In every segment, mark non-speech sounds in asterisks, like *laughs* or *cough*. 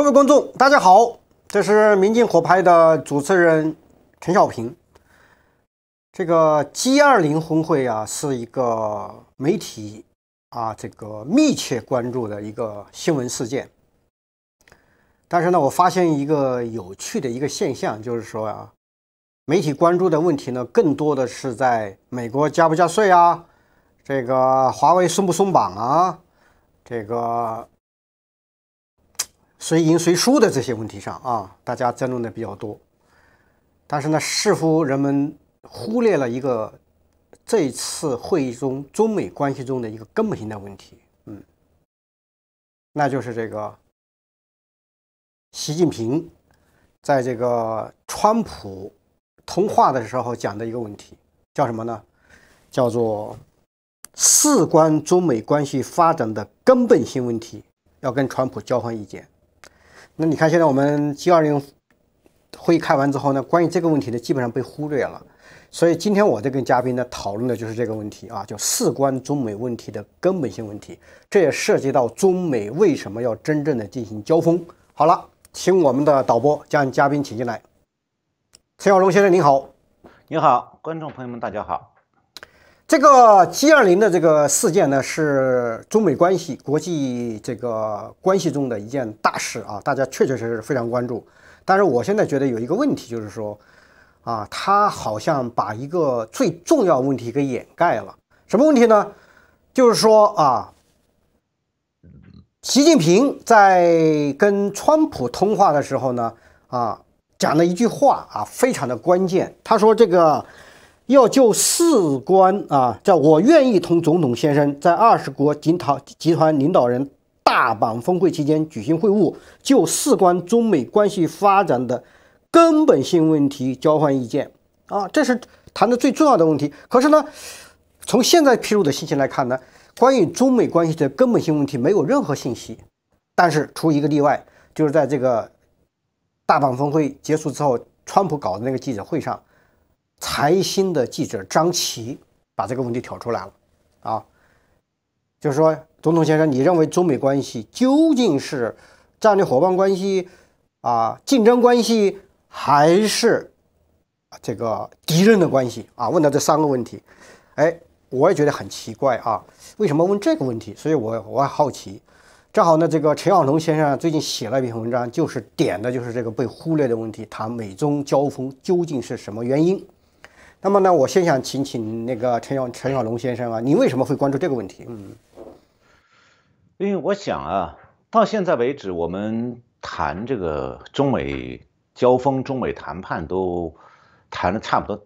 各位观众，大家好，这是《民进》火拍的主持人陈小平。这个 G 二零峰会啊，是一个媒体啊这个密切关注的一个新闻事件。但是呢，我发现一个有趣的一个现象，就是说啊，媒体关注的问题呢，更多的是在美国加不加税啊，这个华为松不松绑啊，这个。谁赢谁输的这些问题上啊，大家争论的比较多，但是呢，似乎人们忽略了一个这一次会议中中美关系中的一个根本性的问题，嗯，那就是这个习近平在这个川普通话的时候讲的一个问题，叫什么呢？叫做事关中美关系发展的根本性问题，要跟川普交换意见。那你看，现在我们 G20 会议开完之后呢，关于这个问题呢，基本上被忽略了。所以今天我在跟嘉宾呢讨论的就是这个问题啊，就事关中美问题的根本性问题，这也涉及到中美为什么要真正的进行交锋。好了，请我们的导播将嘉宾请进来。陈小龙先生您好，您好，观众朋友们大家好。这个 G 二零的这个事件呢，是中美关系、国际这个关系中的一件大事啊，大家确确实实非常关注。但是我现在觉得有一个问题，就是说，啊，他好像把一个最重要问题给掩盖了。什么问题呢？就是说啊，习近平在跟川普通话的时候呢，啊，讲了一句话啊，非常的关键。他说这个。要就事关啊，在我愿意同总统先生在二十国集团集团领导人大阪峰会期间举行会晤，就事关中美关系发展的根本性问题交换意见啊，这是谈的最重要的问题。可是呢，从现在披露的信息来看呢，关于中美关系的根本性问题没有任何信息。但是，除一个例外，就是在这个大阪峰会结束之后，川普搞的那个记者会上。财新的记者张琦把这个问题挑出来了啊，就是说，总统先生，你认为中美关系究竟是战略伙伴关系啊、竞争关系，还是这个敌人的关系啊？问到这三个问题，哎，我也觉得很奇怪啊，为什么问这个问题？所以，我我很好奇。正好呢，这个陈晓龙先生最近写了一篇文章，就是点的，就是这个被忽略的问题，谈美中交锋究竟是什么原因。那么呢，我先想请请那个陈小陈小龙先生啊，你为什么会关注这个问题？嗯，因为我想啊，到现在为止，我们谈这个中美交锋、中美谈判都谈了差不多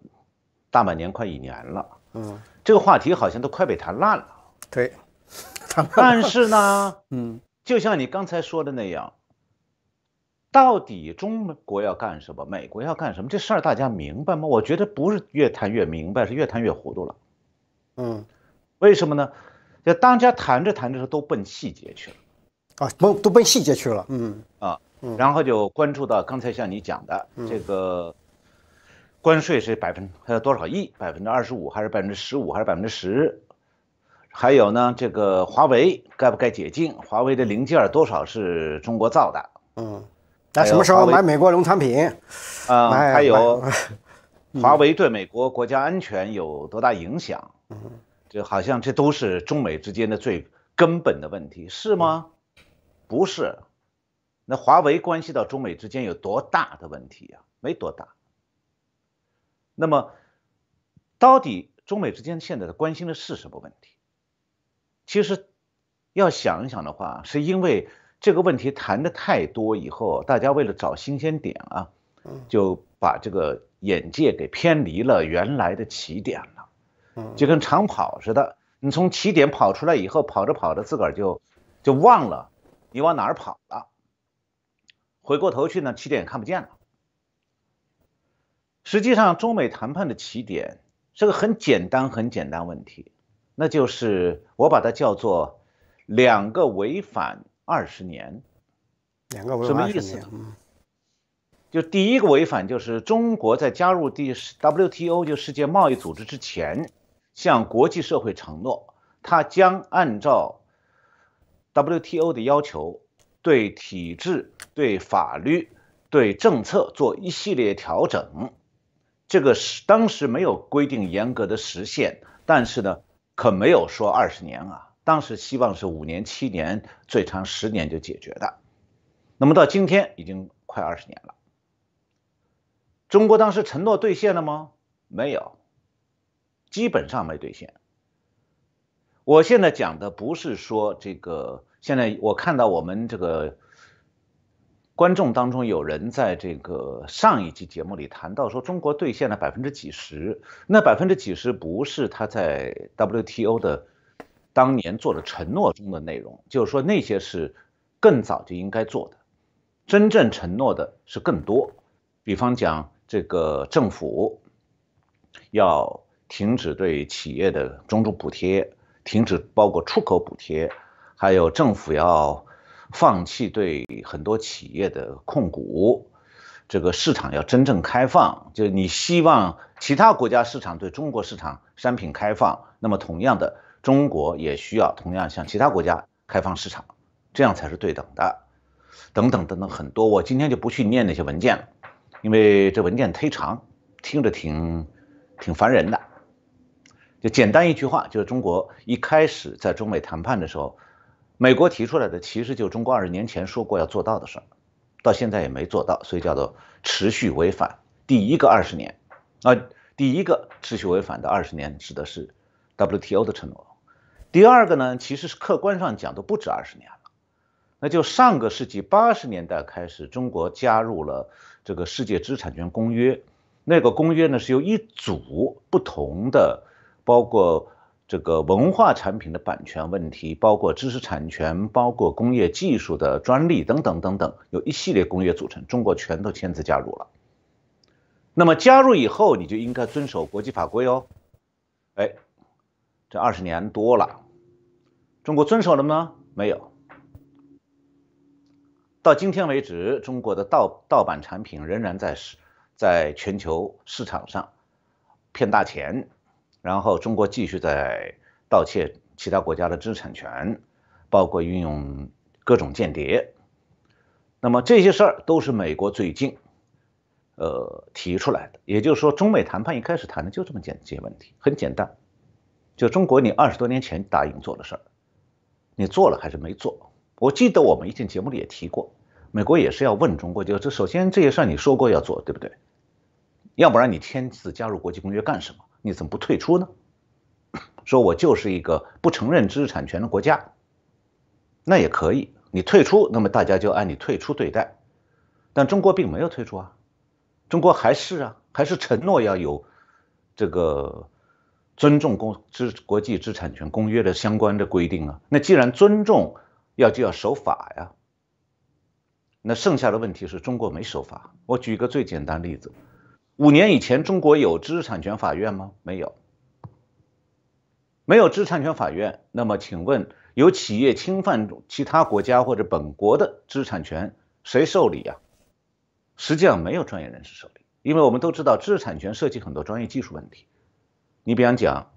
大半年，快一年了。嗯，这个话题好像都快被谈烂了。对，*laughs* 但是呢，嗯，就像你刚才说的那样。到底中国要干什么？美国要干什么？这事儿大家明白吗？我觉得不是越谈越明白，是越谈越糊涂了。嗯，为什么呢？就大家谈着谈着都奔细节去了啊，奔都奔细节去了。嗯啊，然后就关注到刚才像你讲的这个关税是百分还有多少亿？百分之二十五还是百分之十五还是百分之十？还有呢，这个华为该不该解禁？华为的零件多少是中国造的？嗯。那什么时候买美国农产品？啊，还有 *laughs* 华为对美国国家安全有多大影响？嗯，好像这都是中美之间的最根本的问题，是吗？不是，那华为关系到中美之间有多大的问题呀？没多大。那么，到底中美之间现在关心的是什么问题？其实要想一想的话，是因为。这个问题谈的太多以后，大家为了找新鲜点啊，就把这个眼界给偏离了原来的起点了，就跟长跑似的，你从起点跑出来以后，跑着跑着自个儿就就忘了你往哪儿跑了，回过头去呢，起点也看不见了。实际上，中美谈判的起点是个很简单很简单问题，那就是我把它叫做两个违反。二十年，两个什么意思？就第一个违反，就是中国在加入第 WTO 就世界贸易组织之前，向国际社会承诺，他将按照 WTO 的要求，对体制、对法律、对政策做一系列调整。这个是当时没有规定严格的时限，但是呢，可没有说二十年啊。当时希望是五年、七年，最长十年就解决的。那么到今天已经快二十年了。中国当时承诺兑现了吗？没有，基本上没兑现。我现在讲的不是说这个，现在我看到我们这个观众当中有人在这个上一期节目里谈到说，中国兑现了百分之几十？那百分之几十不是他在 WTO 的。当年做的承诺中的内容，就是说那些是更早就应该做的。真正承诺的是更多，比方讲，这个政府要停止对企业的种种补贴，停止包括出口补贴，还有政府要放弃对很多企业的控股，这个市场要真正开放。就是你希望其他国家市场对中国市场商品开放，那么同样的。中国也需要同样向其他国家开放市场，这样才是对等的。等等等等，很多我今天就不去念那些文件了，因为这文件忒长，听着挺挺烦人的。就简单一句话，就是中国一开始在中美谈判的时候，美国提出来的其实就中国二十年前说过要做到的事儿，到现在也没做到，所以叫做持续违反第一个二十年。啊，第一个持续违反的二十年指的是 WTO 的承诺。第二个呢，其实是客观上讲都不止二十年了。那就上个世纪八十年代开始，中国加入了这个世界知识产权公约。那个公约呢是由一组不同的，包括这个文化产品的版权问题，包括知识产权，包括工业技术的专利等等等等，有一系列公约组成。中国全都签字加入了。那么加入以后，你就应该遵守国际法规哦。哎，这二十年多了。中国遵守了吗？没有。到今天为止，中国的盗盗版产品仍然在市，在全球市场上骗大钱，然后中国继续在盗窃其他国家的知识产权，包括运用各种间谍。那么这些事儿都是美国最近，呃，提出来的。也就是说，中美谈判一开始谈的就这么简这些问题，很简单，就中国你二十多年前答应做的事儿。你做了还是没做？我记得我们以前节目里也提过，美国也是要问中国，就这首先这些事儿你说过要做，对不对？要不然你签字加入国际公约干什么？你怎么不退出呢？*coughs* 说我就是一个不承认知识产权的国家，那也可以，你退出，那么大家就按你退出对待。但中国并没有退出啊，中国还是啊，还是承诺要有这个。尊重公知国际知识产权公约的相关的规定啊，那既然尊重，要就要守法呀。那剩下的问题是中国没守法。我举个最简单例子：五年以前，中国有知识产权法院吗？没有。没有知识产权法院，那么请问，有企业侵犯其他国家或者本国的知识产权，谁受理呀？实际上，没有专业人士受理，因为我们都知道知识产权涉及很多专业技术问题。你比方讲，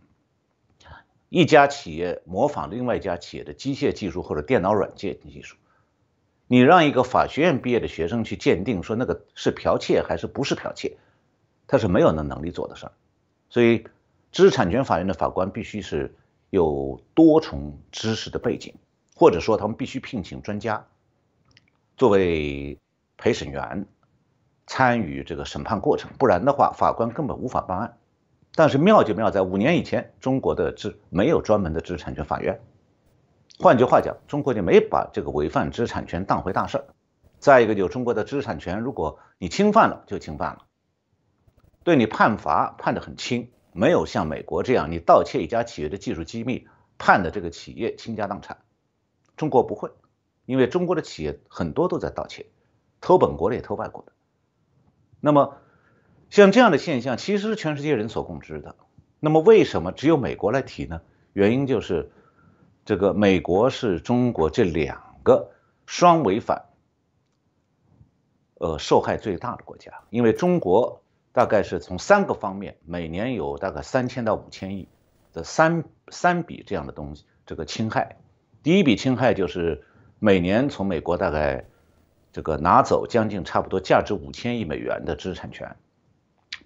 一家企业模仿另外一家企业的机械技术或者电脑软件技术，你让一个法学院毕业的学生去鉴定说那个是剽窃还是不是剽窃，他是没有那能力做的事儿。所以，知识产权法院的法官必须是有多重知识的背景，或者说他们必须聘请专家作为陪审员参与这个审判过程，不然的话，法官根本无法办案。但是妙就妙在五年以前，中国的知没有专门的知识产权法院，换句话讲，中国就没把这个违反知识产权当回大事儿。再一个就中国的知识产权，如果你侵犯了就侵犯了，对你判罚判的很轻，没有像美国这样，你盗窃一家企业的技术机密，判的这个企业倾家荡产。中国不会，因为中国的企业很多都在盗窃，偷本国的也偷外国的，那么。像这样的现象，其实是全世界人所共知的。那么，为什么只有美国来提呢？原因就是，这个美国是中国这两个双违反，呃，受害最大的国家。因为中国大概是从三个方面，每年有大概三千到五千亿的三三笔这样的东西，这个侵害。第一笔侵害就是每年从美国大概这个拿走将近差不多价值五千亿美元的知识产权。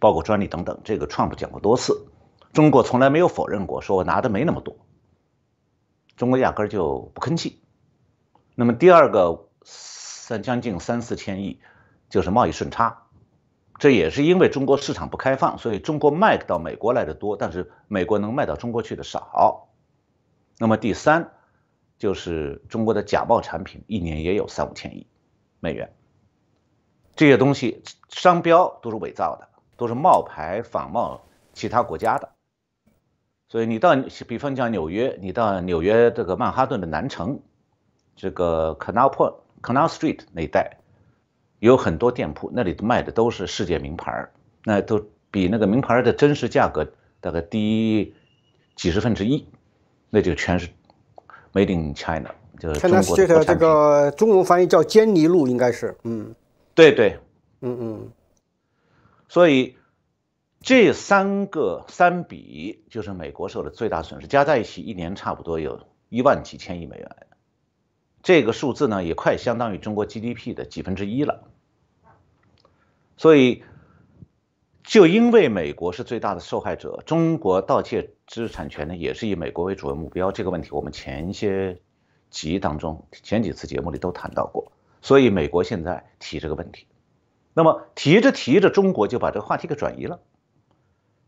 包括专利等等，这个 Trump 讲过多次，中国从来没有否认过，说我拿的没那么多，中国压根就不吭气。那么第二个三将近三四千亿，就是贸易顺差，这也是因为中国市场不开放，所以中国卖到美国来的多，但是美国能卖到中国去的少。那么第三就是中国的假冒产品，一年也有三五千亿美元，这些东西商标都是伪造的。都是冒牌仿冒其他国家的，所以你到，比方讲纽约，你到纽约这个曼哈顿的南城，这个 Canal Port Canal Street 那一带，有很多店铺，那里卖的都是世界名牌儿，那都比那个名牌的真实价格大概低几十分之一，那就全是 Made in China 就中国的这个中文翻译叫坚尼路，应该是，嗯，对对，嗯嗯。所以这三个三比就是美国受的最大损失，加在一起一年差不多有一万几千亿美元。这个数字呢，也快相当于中国 GDP 的几分之一了。所以，就因为美国是最大的受害者，中国盗窃知识产权呢，也是以美国为主为目标。这个问题我们前一些集当中、前几次节目里都谈到过。所以，美国现在提这个问题。那么提着提着，中国就把这个话题给转移了。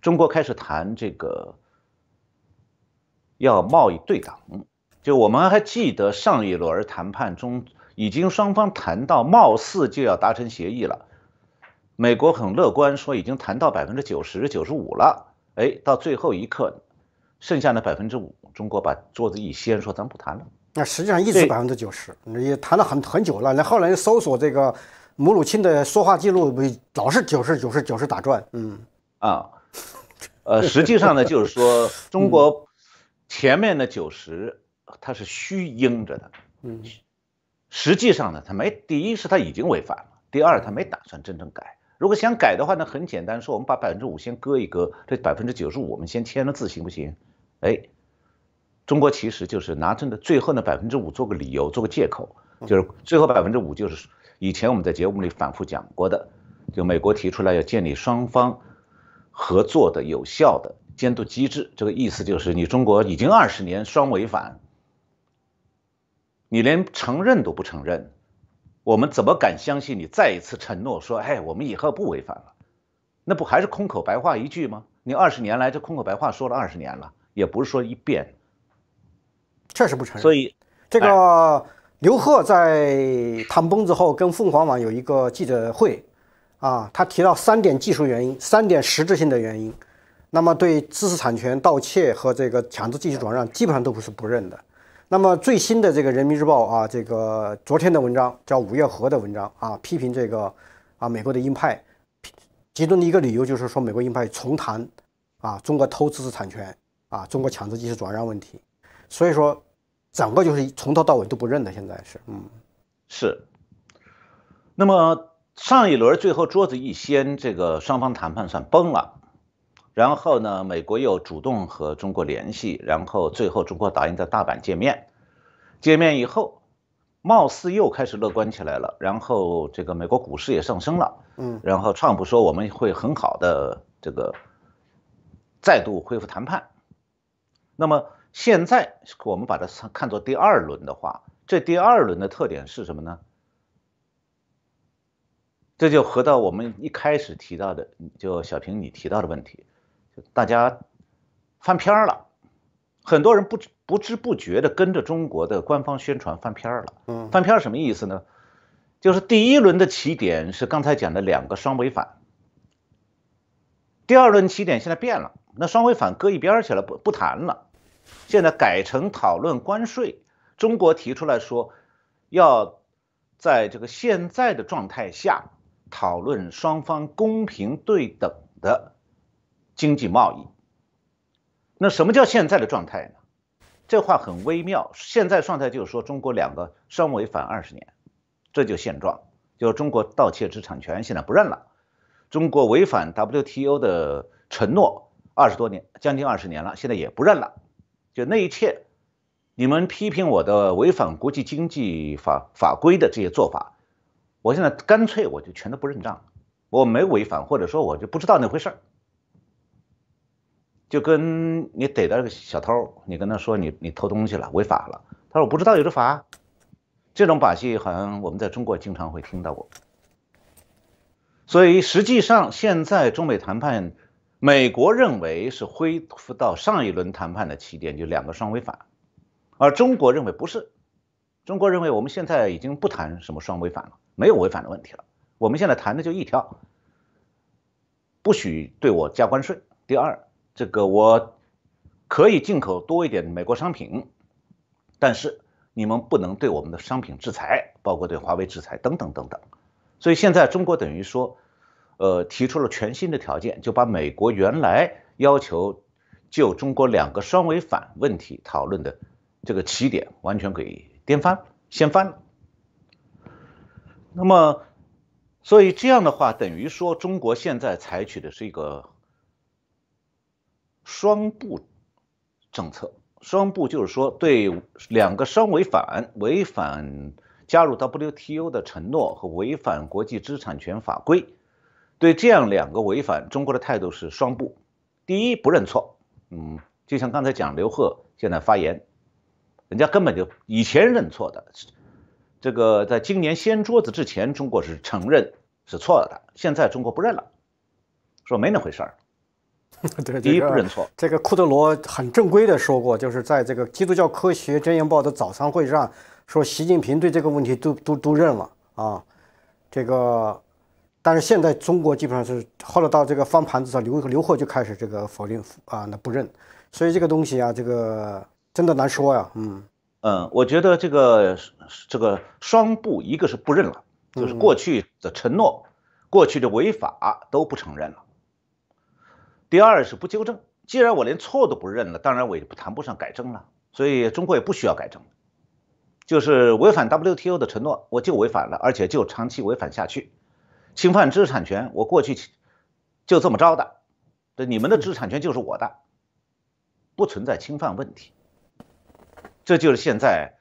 中国开始谈这个要贸易对等，就我们还记得上一轮谈判中，已经双方谈到貌似就要达成协议了。美国很乐观，说已经谈到百分之九十九十五了。哎，到最后一刻，剩下的百分之五，中国把桌子一掀，说咱不谈了。那实际上一直百分之九十，也谈了很很久了。那后来搜索这个。母乳亲的说话记录不老是九十、九十、九十打转，嗯啊，呃，实际上呢，就是说 *laughs* 中国前面的九十它是虚应着的，嗯，实际上呢，他没第一是他已经违反了，第二他没打算真正改。如果想改的话，那很简单，说我们把百分之五先割一割，这百分之九十五我们先签了字行不行？哎，中国其实就是拿这个最后那百分之五做个理由、做个借口，就是最后百分之五就是。以前我们在节目里反复讲过的，就美国提出来要建立双方合作的有效的监督机制，这个意思就是你中国已经二十年双违反，你连承认都不承认，我们怎么敢相信你再一次承诺说，哎，我们以后不违反了？那不还是空口白话一句吗？你二十年来这空口白话说了二十年了，也不是说一遍，确实不承认。所以这个。刘鹤在谈崩之后跟凤凰网有一个记者会，啊，他提到三点技术原因，三点实质性的原因，那么对知识产权盗窃和这个强制技术转让基本上都不是不认的。那么最新的这个人民日报啊，这个昨天的文章叫五月河的文章啊，批评这个啊美国的鹰派，其中的一个理由就是说美国鹰派重谈啊中国偷知识产权啊中国强制技术转让问题，所以说。整个就是从头到尾都不认的，现在是，嗯，是。那么上一轮最后桌子一掀，这个双方谈判算崩了。然后呢，美国又主动和中国联系，然后最后中国答应在大阪见面。见面以后，貌似又开始乐观起来了。然后这个美国股市也上升了，嗯。然后创普说我们会很好的这个再度恢复谈判。那么。现在我们把它看作第二轮的话，这第二轮的特点是什么呢？这就合到我们一开始提到的，就小平你提到的问题，大家翻篇儿了，很多人不知不知不觉地跟着中国的官方宣传翻篇儿了。嗯。翻篇儿什么意思呢？就是第一轮的起点是刚才讲的两个双违反，第二轮起点现在变了，那双违反搁一边去了，不不谈了。现在改成讨论关税，中国提出来说，要在这个现在的状态下讨论双方公平对等的经济贸易。那什么叫现在的状态呢？这话很微妙。现在状态就是说，中国两个双违反二十年，这就现状，就是中国盗窃知识产权现在不认了，中国违反 WTO 的承诺二十多年，将近二十年了，现在也不认了。就那一切，你们批评我的违反国际经济法法规的这些做法，我现在干脆我就全都不认账，我没违反，或者说我就不知道那回事儿。就跟你逮到个小偷，你跟他说你你偷东西了，违法了，他说我不知道有这法，这种把戏好像我们在中国经常会听到过。所以实际上现在中美谈判。美国认为是恢复到上一轮谈判的起点，就两个双违反，而中国认为不是，中国认为我们现在已经不谈什么双违反了，没有违反的问题了，我们现在谈的就一条，不许对我加关税。第二，这个我可以进口多一点美国商品，但是你们不能对我们的商品制裁，包括对华为制裁等等等等。所以现在中国等于说。呃，提出了全新的条件，就把美国原来要求就中国两个双违反问题讨论的这个起点完全给颠翻、掀翻了。那么，所以这样的话，等于说中国现在采取的是一个双不政策，双不就是说对两个双违反、违反加入 WTO 的承诺和违反国际知识产权法规。对这样两个违反中国的态度是双不，第一不认错，嗯，就像刚才讲刘鹤现在发言，人家根本就以前认错的，这个在今年掀桌子之前，中国是承认是错了的，现在中国不认了，说没那回事儿。*laughs* 第一不认错，这个库德罗很正规的说过，就是在这个基督教科学箴言报的早餐会上说，习近平对这个问题都都都认了啊，这个。但是现在中国基本上是后来到这个翻盘子上，刘刘贺就开始这个否定啊，那不认，所以这个东西啊，这个真的难说呀。嗯嗯，我觉得这个这个双不，一个是不认了，就是过去的承诺、过去的违法都不承认了。第二是不纠正，既然我连错都不认了，当然我也谈不上改正了。所以中国也不需要改正，就是违反 WTO 的承诺，我就违反了，而且就长期违反下去。侵犯知识产权，我过去就这么着的，这你们的知识产权就是我的，不存在侵犯问题。这就是现在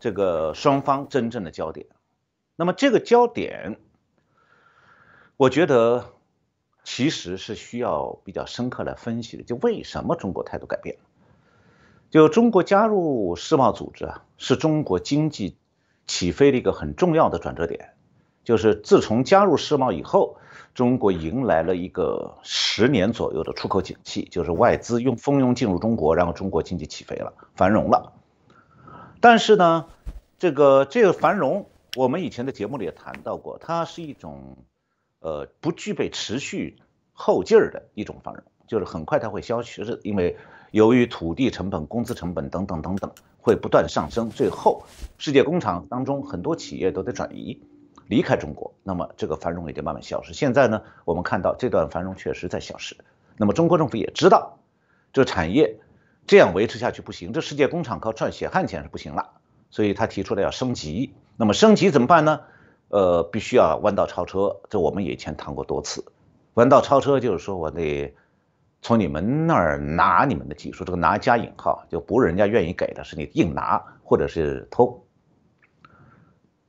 这个双方真正的焦点。那么这个焦点，我觉得其实是需要比较深刻来分析的，就为什么中国态度改变了？就中国加入世贸组织啊，是中国经济起飞的一个很重要的转折点。就是自从加入世贸以后，中国迎来了一个十年左右的出口景气，就是外资用蜂拥进入中国，然后中国经济起飞了，繁荣了。但是呢，这个这个繁荣，我们以前的节目里也谈到过，它是一种，呃，不具备持续后劲儿的一种繁荣，就是很快它会消失是因为由于土地成本、工资成本等等等等会不断上升，最后世界工厂当中很多企业都在转移。离开中国，那么这个繁荣也就慢慢消失。现在呢，我们看到这段繁荣确实在消失。那么中国政府也知道，这产业这样维持下去不行，这世界工厂靠赚血汗钱是不行了。所以他提出了要升级。那么升级怎么办呢？呃，必须要弯道超车。这我们以前谈过多次，弯道超车就是说我得从你们那儿拿你们的技术，这个拿加引号，就不是人家愿意给的，是你硬拿或者是偷。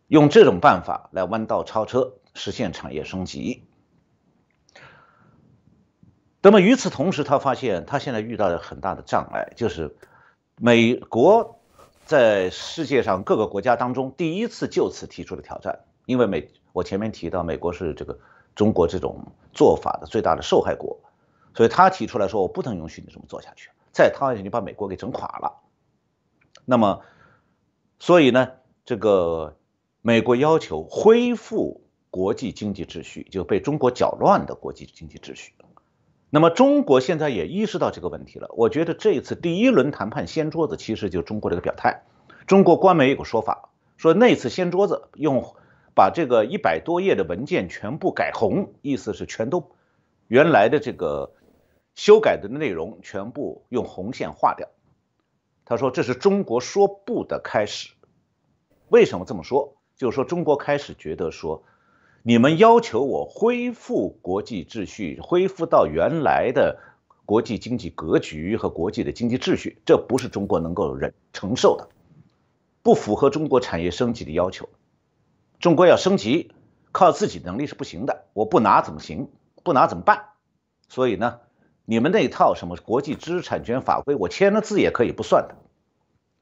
用这种办法来弯道超车，实现产业升级。那么与此同时，他发现他现在遇到了很大的障碍，就是美国在世界上各个国家当中第一次就此提出了挑战。因为美，我前面提到美国是这个中国这种做法的最大的受害国，所以他提出来说：“我不能允许你这么做下去，在他下去你把美国给整垮了。”那么，所以呢，这个。美国要求恢复国际经济秩序，就被中国搅乱的国际经济秩序。那么中国现在也意识到这个问题了。我觉得这一次第一轮谈判掀桌子，其实就中国这个表态。中国官媒有个说法，说那次掀桌子用把这个一百多页的文件全部改红，意思是全都原来的这个修改的内容全部用红线划掉。他说这是中国说不的开始。为什么这么说？就是说，中国开始觉得说，你们要求我恢复国际秩序，恢复到原来的国际经济格局和国际的经济秩序，这不是中国能够忍承受的，不符合中国产业升级的要求。中国要升级，靠自己能力是不行的，我不拿怎么行？不拿怎么办？所以呢，你们那套什么国际知识产权法规，我签了字也可以不算的。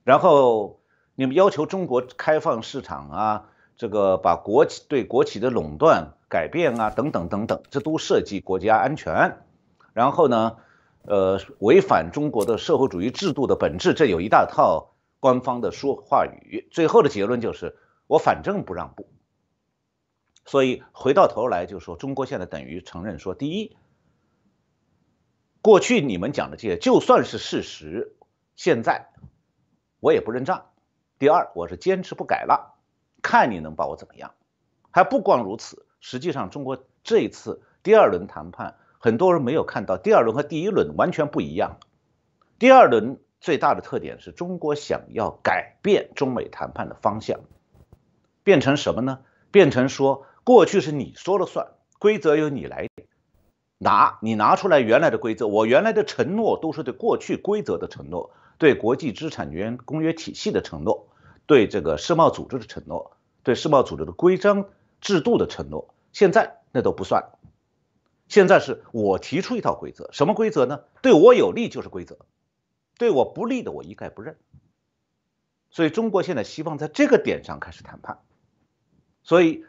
然后。你们要求中国开放市场啊，这个把国企对国企的垄断改变啊，等等等等，这都涉及国家安全，然后呢，呃，违反中国的社会主义制度的本质，这有一大套官方的说话语，最后的结论就是我反正不让步，所以回到头来就说，中国现在等于承认说，第一，过去你们讲的这些就算是事实，现在我也不认账。第二，我是坚持不改了，看你能把我怎么样？还不光如此，实际上中国这一次第二轮谈判，很多人没有看到，第二轮和第一轮完全不一样。第二轮最大的特点是中国想要改变中美谈判的方向，变成什么呢？变成说过去是你说了算，规则由你来拿，你拿出来原来的规则，我原来的承诺都是对过去规则的承诺，对国际知识产权公约体系的承诺。对这个世贸组织的承诺，对世贸组织的规章制度的承诺，现在那都不算。现在是我提出一套规则，什么规则呢？对我有利就是规则，对我不利的我一概不认。所以中国现在希望在这个点上开始谈判，所以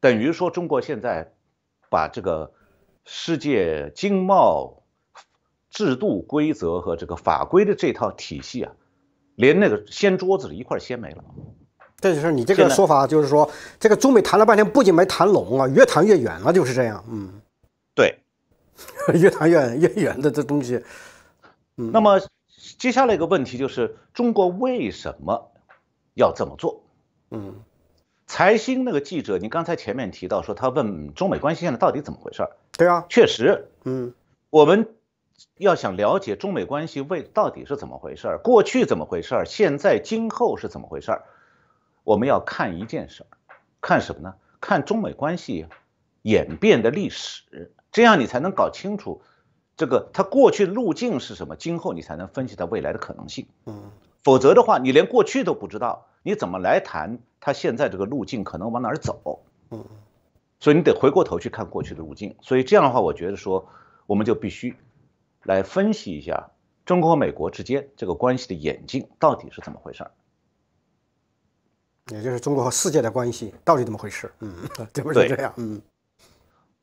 等于说中国现在把这个世界经贸制度规则和这个法规的这套体系啊。连那个掀桌子的一块掀没了，这就是你这个说法，就是说这个中美谈了半天，不仅没谈拢啊，越谈越远了，就是这样。嗯，对，*laughs* 越谈越越远的这东西。嗯，那么接下来一个问题就是，中国为什么要这么做？嗯，财新那个记者，你刚才前面提到说，他问中美关系现在到底怎么回事儿？对啊，确实，嗯，我们。要想了解中美关系为到底是怎么回事儿，过去怎么回事儿，现在、今后是怎么回事儿，我们要看一件事儿，看什么呢？看中美关系演变的历史，这样你才能搞清楚这个它过去路径是什么，今后你才能分析它未来的可能性。嗯，否则的话，你连过去都不知道，你怎么来谈它现在这个路径可能往哪儿走？嗯，所以你得回过头去看过去的路径。所以这样的话，我觉得说我们就必须。来分析一下中国和美国之间这个关系的演进到底是怎么回事儿，也就是中国和世界的关系到底怎么回事？嗯，对 *laughs* 不对？这样，嗯，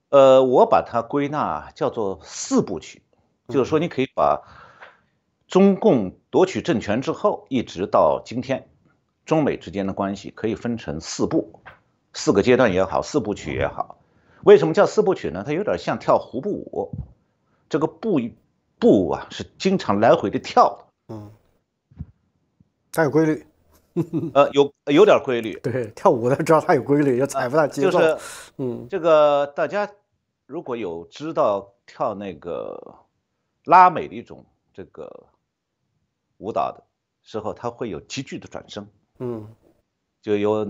呃，我把它归纳叫做四部曲，就是说你可以把中共夺取政权之后一直到今天，中美之间的关系可以分成四步，四个阶段也好，四部曲也好。为什么叫四部曲呢？它有点像跳胡步舞，这个步。步啊是经常来回的跳的，嗯，它有规律，*laughs* 呃，有有点规律，对跳舞的知道它有规律，就踩不到节奏。就是，嗯，这个大家如果有知道跳那个拉美的一种这个舞蹈的时候，它会有急剧的转身，嗯，就由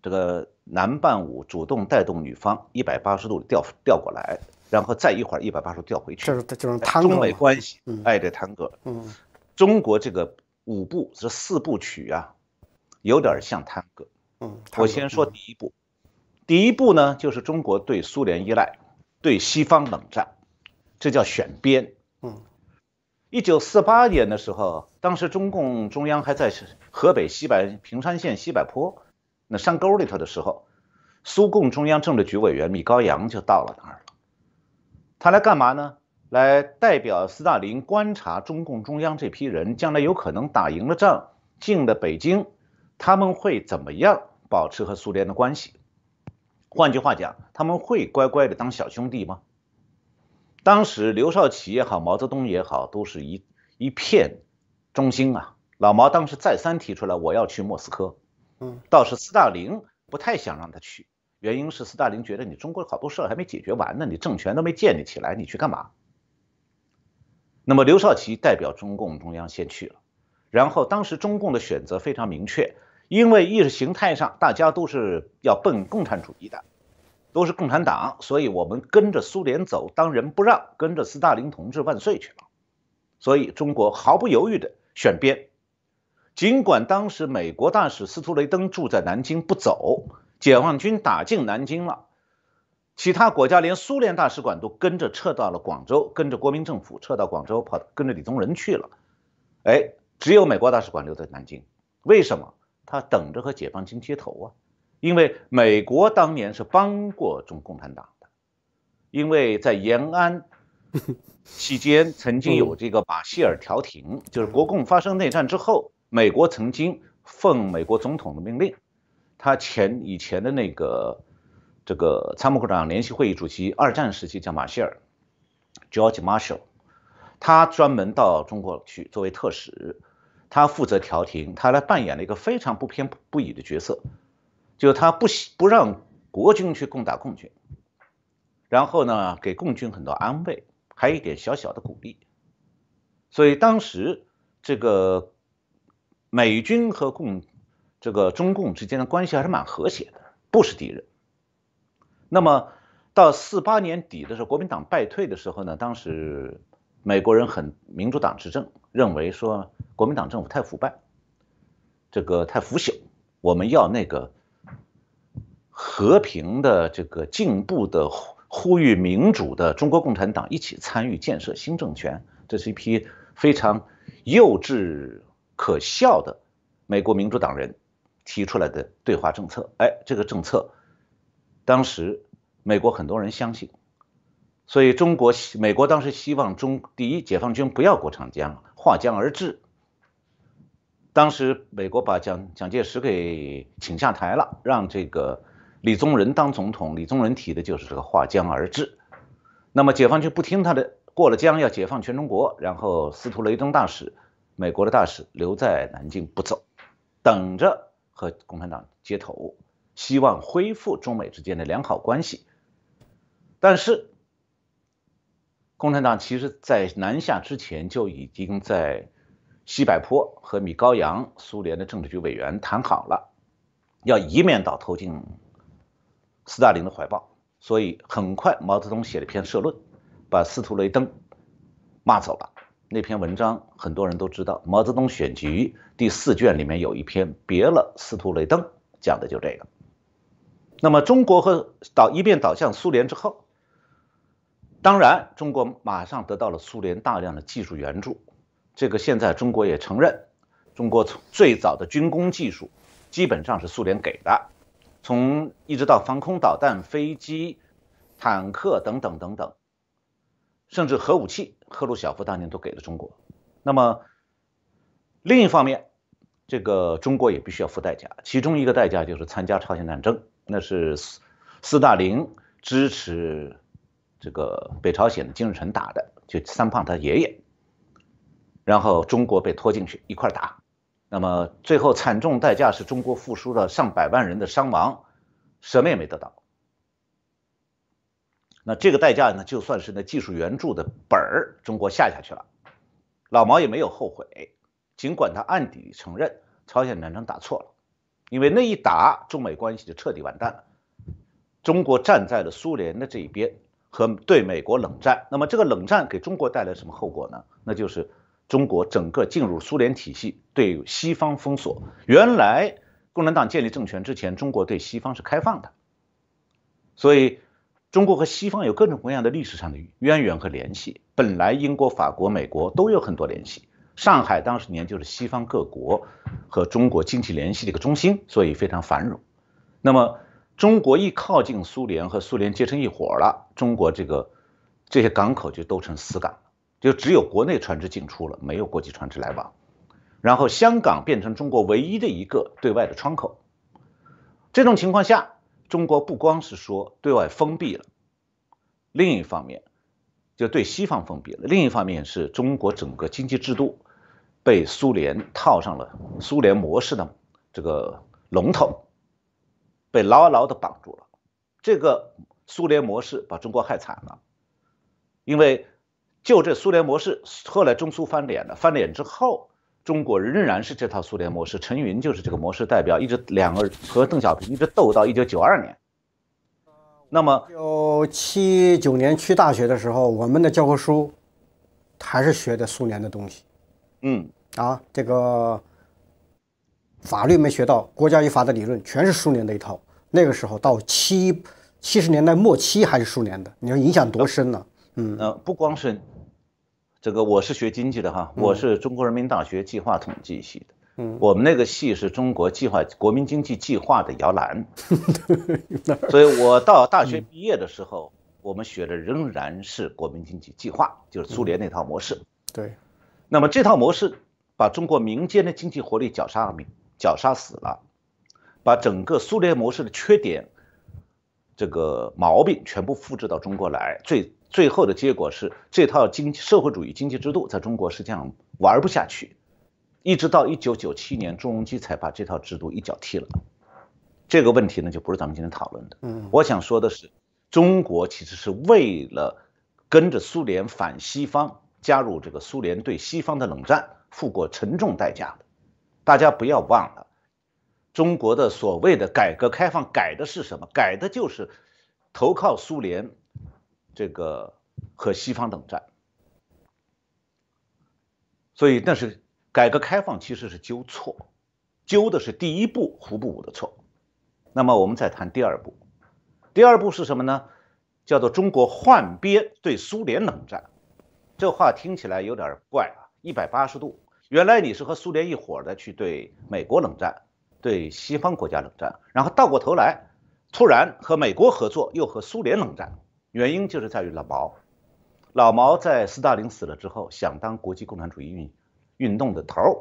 这个男伴舞主动带动女方一百八十度调调过来。然后再一会儿，一百八十度调回去，这是就是中美关系，哎，这探戈，嗯，中国这个五部这四部曲啊，有点像探戈，嗯，我先说第一部，第一部呢就是中国对苏联依赖，对西方冷战，这叫选边，嗯，一九四八年的时候，当时中共中央还在河北西柏平山县西柏坡，那山沟里头的时候，苏共中央政治局委员米高扬就到了那儿。他来干嘛呢？来代表斯大林观察中共中央这批人，将来有可能打赢了仗，进了北京，他们会怎么样保持和苏联的关系？换句话讲，他们会乖乖的当小兄弟吗？当时刘少奇也好，毛泽东也好，都是一一片忠心啊。老毛当时再三提出来，我要去莫斯科。嗯，倒是斯大林不太想让他去。原因是斯大林觉得你中国好多事儿还没解决完呢，你政权都没建立起来，你去干嘛？那么刘少奇代表中共中央先去了，然后当时中共的选择非常明确，因为意识形态上大家都是要奔共产主义的，都是共产党，所以我们跟着苏联走，当仁不让，跟着斯大林同志万岁去了。所以中国毫不犹豫的选边，尽管当时美国大使斯图雷登住在南京不走。解放军打进南京了，其他国家连苏联大使馆都跟着撤到了广州，跟着国民政府撤到广州，跑跟着李宗仁去了。哎，只有美国大使馆留在南京，为什么？他等着和解放军接头啊。因为美国当年是帮过中共共产党的，因为在延安期间，曾经有这个马歇尔调停，*laughs* 就是国共发生内战之后，美国曾经奉美国总统的命令。他前以前的那个这个参谋长联席会议主席，二战时期叫马歇尔，George Marshall，他专门到中国去作为特使，他负责调停，他来扮演了一个非常不偏不倚的角色，就是他不不让国军去攻打共军，然后呢给共军很多安慰，还有一点小小的鼓励，所以当时这个美军和共这个中共之间的关系还是蛮和谐的，不是敌人。那么到四八年底的时候，国民党败退的时候呢，当时美国人很民主党执政，认为说国民党政府太腐败，这个太腐朽，我们要那个和平的这个进步的呼吁民主的中国共产党一起参与建设新政权，这是一批非常幼稚可笑的美国民主党人。提出来的对华政策，哎，这个政策，当时美国很多人相信，所以中国美国当时希望中第一解放军不要过长江，划江而治。当时美国把蒋蒋介石给请下台了，让这个李宗仁当总统。李宗仁提的就是这个划江而治。那么解放军不听他的，过了江要解放全中国。然后司徒雷登大使，美国的大使留在南京不走，等着。和共产党接头，希望恢复中美之间的良好关系。但是，共产党其实，在南下之前就已经在西柏坡和米高扬（苏联的政治局委员）谈好了，要一面倒投进斯大林的怀抱。所以，很快毛泽东写了篇社论，把斯图雷登骂走了。那篇文章很多人都知道，《毛泽东选集》第四卷里面有一篇《别了，司徒雷登》，讲的就这个。那么，中国和倒一变倒向苏联之后，当然，中国马上得到了苏联大量的技术援助。这个现在中国也承认，中国最早的军工技术基本上是苏联给的，从一直到防空导弹、飞机、坦克等等等等。甚至核武器，赫鲁晓夫当年都给了中国。那么另一方面，这个中国也必须要付代价，其中一个代价就是参加朝鲜战争。那是斯大林支持这个北朝鲜的金日成打的，就三胖他爷爷。然后中国被拖进去一块打，那么最后惨重代价是中国付出了上百万人的伤亡，什么也没得到。那这个代价呢，就算是那技术援助的本儿，中国下下去了，老毛也没有后悔，尽管他暗底承认朝鲜战争打错了，因为那一打，中美关系就彻底完蛋了，中国站在了苏联的这一边，和对美国冷战。那么这个冷战给中国带来什么后果呢？那就是中国整个进入苏联体系，对西方封锁。原来共产党建立政权之前，中国对西方是开放的，所以。中国和西方有各种各样的历史上的渊源和联系，本来英国、法国、美国都有很多联系。上海当时年就是西方各国和中国经济联系的一个中心，所以非常繁荣。那么中国一靠近苏联，和苏联结成一伙了，中国这个这些港口就都成死港了，就只有国内船只进出了，没有国际船只来往。然后香港变成中国唯一的一个对外的窗口。这种情况下。中国不光是说对外封闭了，另一方面就对西方封闭了；另一方面是中国整个经济制度被苏联套上了苏联模式的这个龙头，被牢牢的绑住了。这个苏联模式把中国害惨了，因为就这苏联模式，后来中苏翻脸了，翻脸之后。中国仍然是这套苏联模式，陈云就是这个模式代表，一直两个和邓小平一直斗到一九九二年。那么，七九年去大学的时候，我们的教科书还是学的苏联的东西。嗯，啊，这个法律没学到，国家与法的理论全是苏联的一套。那个时候到七七十年代末期还是苏联的，你说影响多深呢？嗯，呃，不光是这个我是学经济的哈，我是中国人民大学计划统计系的，我们那个系是中国计划国民经济计划的摇篮，*laughs* 所以我到大学毕业的时候，我们学的仍然是国民经济计划，就是苏联那套模式。对，那么这套模式把中国民间的经济活力绞杀了，绞杀死了，把整个苏联模式的缺点，这个毛病全部复制到中国来，最。最后的结果是这套经社会主义经济制度在中国实际上玩不下去，一直到一九九七年，朱镕基才把这套制度一脚踢了。这个问题呢，就不是咱们今天讨论的。我想说的是，中国其实是为了跟着苏联反西方，加入这个苏联对西方的冷战，付过沉重代价的。大家不要忘了，中国的所谓的改革开放改的是什么？改的就是投靠苏联。这个和西方冷战，所以但是改革开放其实是纠错，纠的是第一步胡不武的错。那么我们再谈第二步，第二步是什么呢？叫做中国换边对苏联冷战。这话听起来有点怪啊，一百八十度。原来你是和苏联一伙的去对美国冷战，对西方国家冷战，然后到过头来突然和美国合作，又和苏联冷战。原因就是在于老毛，老毛在斯大林死了之后，想当国际共产主义运运动的头儿，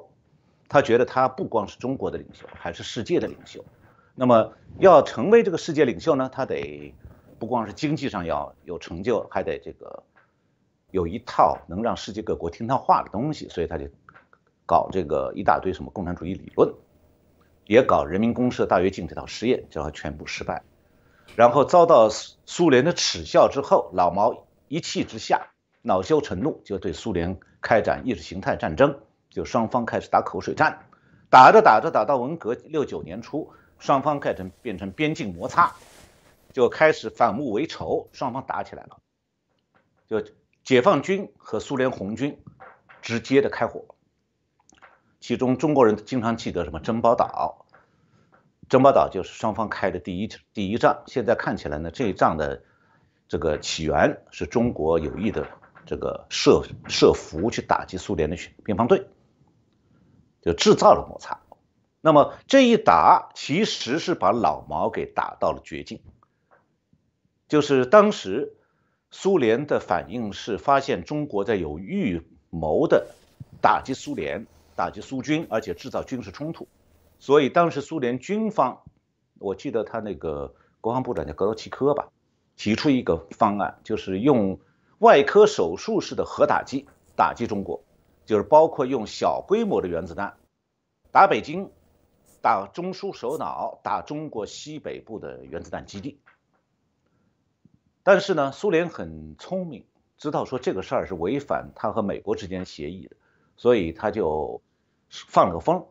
他觉得他不光是中国的领袖，还是世界的领袖。那么要成为这个世界领袖呢，他得不光是经济上要有成就，还得这个有一套能让世界各国听他话的东西。所以他就搞这个一大堆什么共产主义理论，也搞人民公社、大跃进这套实验，结果全部失败。然后遭到苏苏联的耻笑之后，老毛一气之下，恼羞成怒，就对苏联开展意识形态战争，就双方开始打口水战，打着打着打到文革六九年初，双方改成变成边境摩擦，就开始反目为仇，双方打起来了，就解放军和苏联红军直接的开火，其中中国人经常记得什么珍宝岛。珍宝岛就是双方开的第一第一仗，现在看起来呢，这一仗的这个起源是中国有意的这个设设伏去打击苏联的边防队，就制造了摩擦。那么这一打其实是把老毛给打到了绝境，就是当时苏联的反应是发现中国在有预谋的打击苏联、打击苏军，而且制造军事冲突。所以当时苏联军方，我记得他那个国防部长叫格罗奇科吧，提出一个方案，就是用外科手术式的核打击打击中国，就是包括用小规模的原子弹打北京、打中枢首脑、打中国西北部的原子弹基地。但是呢，苏联很聪明，知道说这个事儿是违反他和美国之间协议的，所以他就放了个风。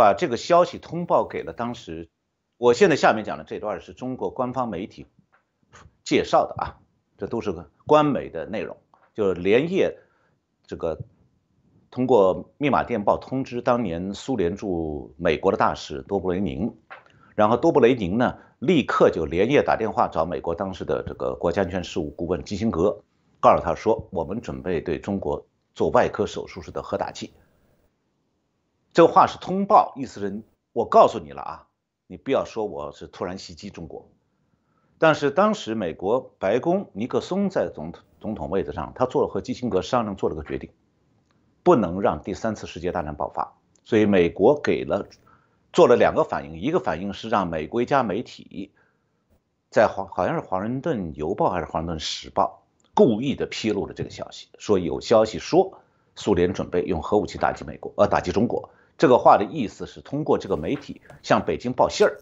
把这个消息通报给了当时，我现在下面讲的这段是中国官方媒体介绍的啊，这都是官媒的内容，就是连夜这个通过密码电报通知当年苏联驻美国的大使多布雷宁，然后多布雷宁呢立刻就连夜打电话找美国当时的这个国家安全事务顾问基辛格，告诉他说，我们准备对中国做外科手术式的核打击。这话是通报，意思是，我告诉你了啊，你不要说我是突然袭击中国。但是当时美国白宫尼克松在总统总统位子上，他做了和基辛格商量，做了个决定，不能让第三次世界大战爆发。所以美国给了做了两个反应，一个反应是让美国一家媒体，在华好像是《华盛顿邮报》还是《华盛顿时报》，故意的披露了这个消息，说有消息说苏联准备用核武器打击美国，呃，打击中国。这个话的意思是通过这个媒体向北京报信儿。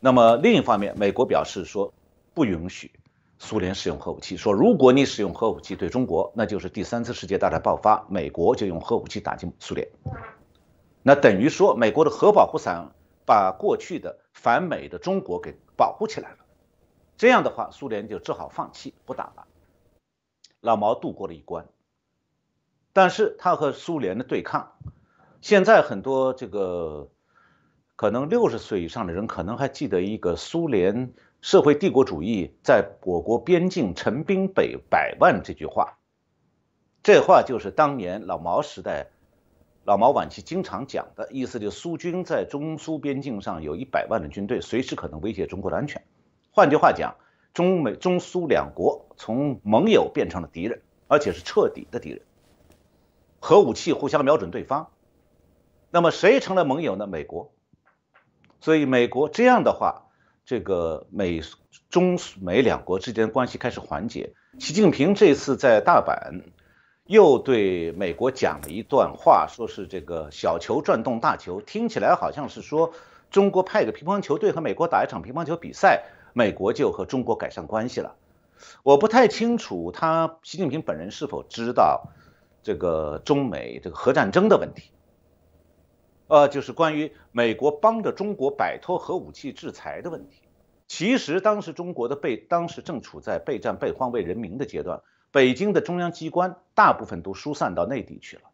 那么另一方面，美国表示说不允许苏联使用核武器，说如果你使用核武器对中国，那就是第三次世界大战爆发，美国就用核武器打进苏联。那等于说美国的核保护伞把过去的反美的中国给保护起来了。这样的话，苏联就只好放弃不打了。老毛度过了一关，但是他和苏联的对抗。现在很多这个可能六十岁以上的人，可能还记得一个苏联社会帝国主义在我国边境陈兵北百万这句话。这话就是当年老毛时代，老毛晚期经常讲的意思，就是苏军在中苏边境上有一百万的军队，随时可能威胁中国的安全。换句话讲，中美中苏两国从盟友变成了敌人，而且是彻底的敌人，核武器互相瞄准对方。那么谁成了盟友呢？美国。所以美国这样的话，这个美中美两国之间的关系开始缓解。习近平这次在大阪又对美国讲了一段话，说是这个小球转动大球，听起来好像是说中国派个乒乓球队和美国打一场乒乓球比赛，美国就和中国改善关系了。我不太清楚他习近平本人是否知道这个中美这个核战争的问题。呃，就是关于美国帮着中国摆脱核武器制裁的问题。其实当时中国的备，当时正处在备战备荒为人民的阶段，北京的中央机关大部分都疏散到内地去了，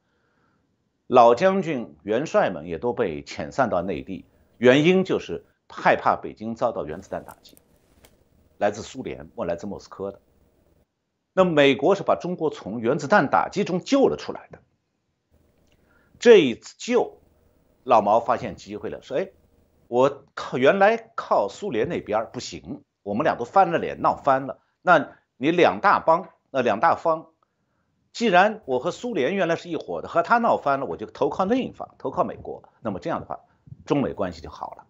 老将军元帅们也都被遣散到内地，原因就是害怕北京遭到原子弹打击，来自苏联，或来自莫斯科的。那美国是把中国从原子弹打击中救了出来的，这一次救。老毛发现机会了，说：“哎，我靠，原来靠苏联那边不行，我们俩都翻了脸，闹翻了。那你两大帮，呃，两大方，既然我和苏联原来是一伙的，和他闹翻了，我就投靠另一方，投靠美国。那么这样的话，中美关系就好了。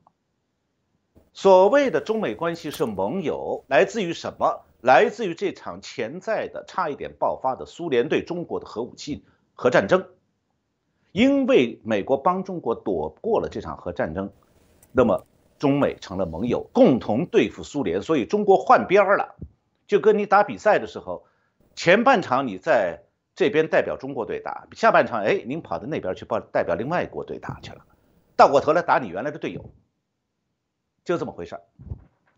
所谓的中美关系是盟友，来自于什么？来自于这场潜在的差一点爆发的苏联对中国的核武器核战争。”因为美国帮中国躲过了这场核战争，那么中美成了盟友，共同对付苏联，所以中国换边儿了，就跟你打比赛的时候，前半场你在这边代表中国队打，下半场哎，您跑到那边去报代表另外一国队打去了，倒过头来打你原来的队友，就这么回事儿。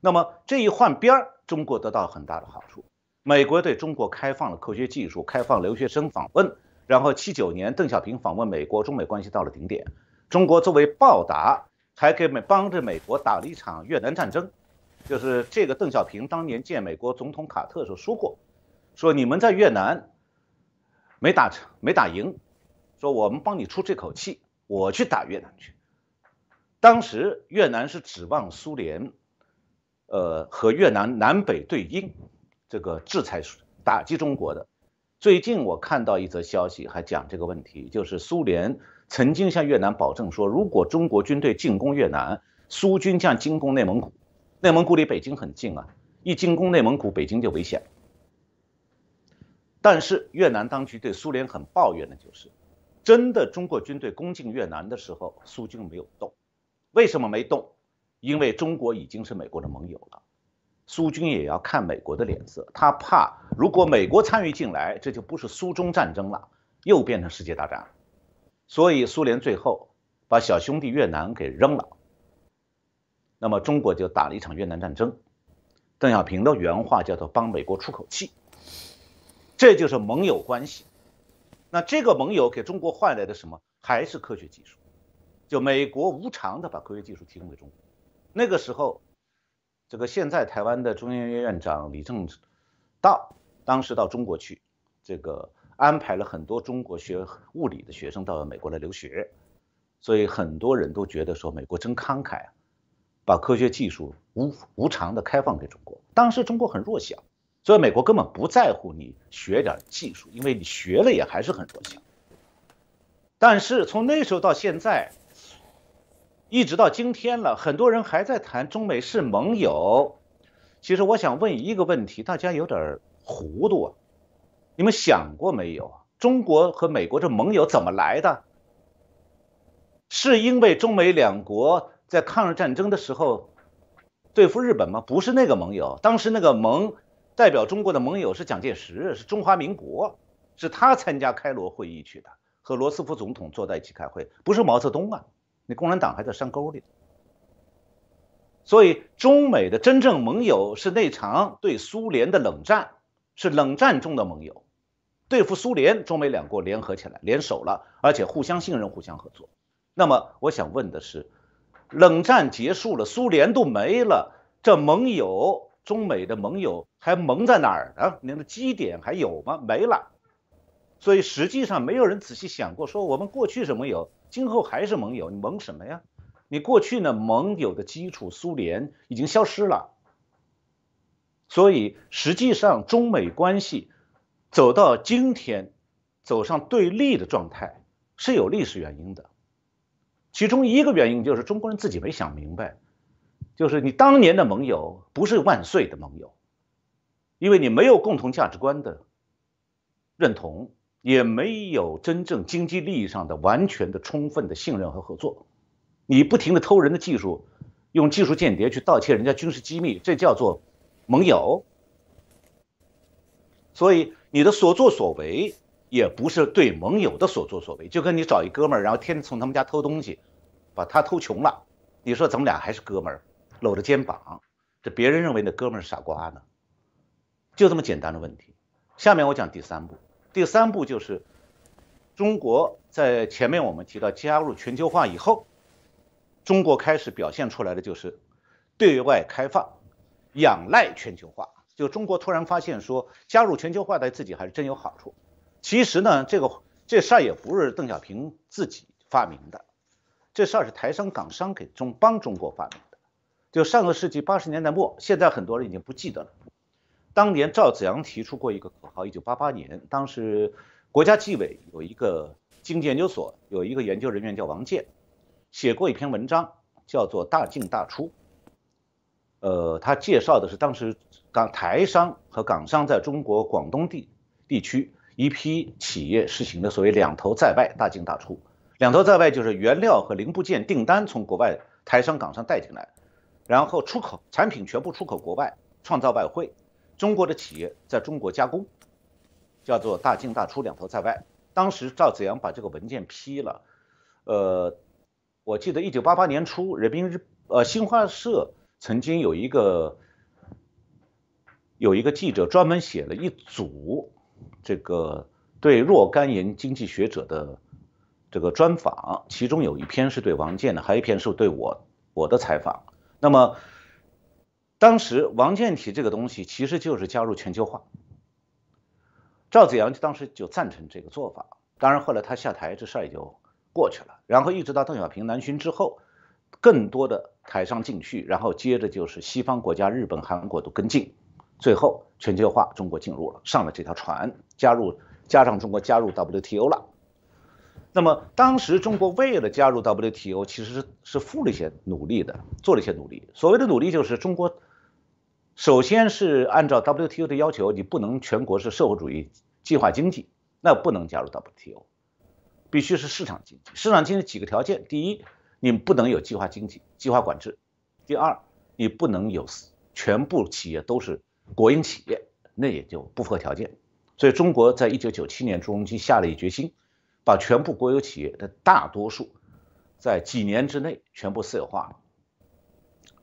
那么这一换边儿，中国得到很大的好处，美国对中国开放了科学技术，开放留学生访问。然后七九年邓小平访问美国，中美关系到了顶点。中国作为报答，还给美帮着美国打了一场越南战争。就是这个邓小平当年见美国总统卡特的时候说过：“说你们在越南没打成，没打赢，说我们帮你出这口气，我去打越南去。”当时越南是指望苏联，呃和越南南北对英这个制裁、打击中国的。最近我看到一则消息，还讲这个问题，就是苏联曾经向越南保证说，如果中国军队进攻越南，苏军将进攻内蒙古。内蒙古离北京很近啊，一进攻内蒙古，北京就危险。但是越南当局对苏联很抱怨的就是，真的中国军队攻进越南的时候，苏军没有动。为什么没动？因为中国已经是美国的盟友了。苏军也要看美国的脸色，他怕如果美国参与进来，这就不是苏中战争了，又变成世界大战。所以苏联最后把小兄弟越南给扔了。那么中国就打了一场越南战争。邓小平的原话叫做帮美国出口气。这就是盟友关系。那这个盟友给中国换来的什么？还是科学技术。就美国无偿的把科学技术提供给中国。那个时候。这个现在台湾的中央院院长李政道，当时到中国去，这个安排了很多中国学物理的学生到美国来留学，所以很多人都觉得说美国真慷慨啊，把科学技术无无偿的开放给中国。当时中国很弱小，所以美国根本不在乎你学点技术，因为你学了也还是很弱小。但是从那时候到现在。一直到今天了，很多人还在谈中美是盟友。其实我想问一个问题，大家有点糊涂啊。你们想过没有中国和美国这盟友怎么来的？是因为中美两国在抗日战争的时候对付日本吗？不是那个盟友。当时那个盟代表中国的盟友是蒋介石，是中华民国，是他参加开罗会议去的，和罗斯福总统坐在一起开会，不是毛泽东啊。那共产党还在山沟里，所以中美的真正盟友是那场对苏联的冷战，是冷战中的盟友。对付苏联，中美两国联合起来，联手了，而且互相信任，互相合作。那么我想问的是，冷战结束了，苏联都没了，这盟友，中美的盟友还蒙在哪儿呢？您的基点还有吗？没了。所以实际上没有人仔细想过，说我们过去是盟友，今后还是盟友，你盟什么呀？你过去呢盟友的基础苏联已经消失了，所以实际上中美关系走到今天走上对立的状态是有历史原因的，其中一个原因就是中国人自己没想明白，就是你当年的盟友不是万岁的盟友，因为你没有共同价值观的认同。也没有真正经济利益上的完全的、充分的信任和合作。你不停的偷人的技术，用技术间谍去盗窃人家军事机密，这叫做盟友。所以你的所作所为也不是对盟友的所作所为。就跟你找一哥们儿，然后天天从他们家偷东西，把他偷穷了，你说咱们俩还是哥们儿，搂着肩膀，这别人认为那哥们儿是傻瓜呢。就这么简单的问题。下面我讲第三步。第三步就是，中国在前面我们提到加入全球化以后，中国开始表现出来的就是对外开放，仰赖全球化。就中国突然发现说加入全球化对自己还是真有好处。其实呢，这个这事儿也不是邓小平自己发明的，这事儿是台商、港商给中帮中国发明的。就上个世纪八十年代末，现在很多人已经不记得了。当年赵紫阳提出过一个口号，一九八八年，当时国家纪委有一个经济研究所有一个研究人员叫王健，写过一篇文章，叫做“大进大出”。呃，他介绍的是当时港台商和港商在中国广东地地区一批企业实行的所谓“两头在外”大进大出。两头在外就是原料和零部件订单从国外台商港商带进来，然后出口产品全部出口国外，创造外汇。中国的企业在中国加工，叫做大进大出，两头在外。当时赵紫阳把这个文件批了，呃，我记得一九八八年初，《人民日呃新华社曾经有一个有一个记者专门写了一组这个对若干名经济学者的这个专访，其中有一篇是对王健的，还有一篇是对我我的采访。那么当时王健体这个东西其实就是加入全球化，赵紫阳当时就赞成这个做法。当然后来他下台，这事儿也就过去了。然后一直到邓小平南巡之后，更多的台商进去，然后接着就是西方国家、日本、韩国都跟进，最后全球化中国进入了上了这条船，加入加上中国加入 WTO 了。那么当时中国为了加入 WTO，其实是是付了一些努力的，做了一些努力。所谓的努力就是中国。首先是按照 WTO 的要求，你不能全国是社会主义计划经济，那不能加入 WTO，必须是市场经济。市场经济几个条件：第一，你不能有计划经济、计划管制；第二，你不能有全部企业都是国营企业，那也就不符合条件。所以，中国在一九九七年中期下了一决心，把全部国有企业的大多数在几年之内全部私有化了。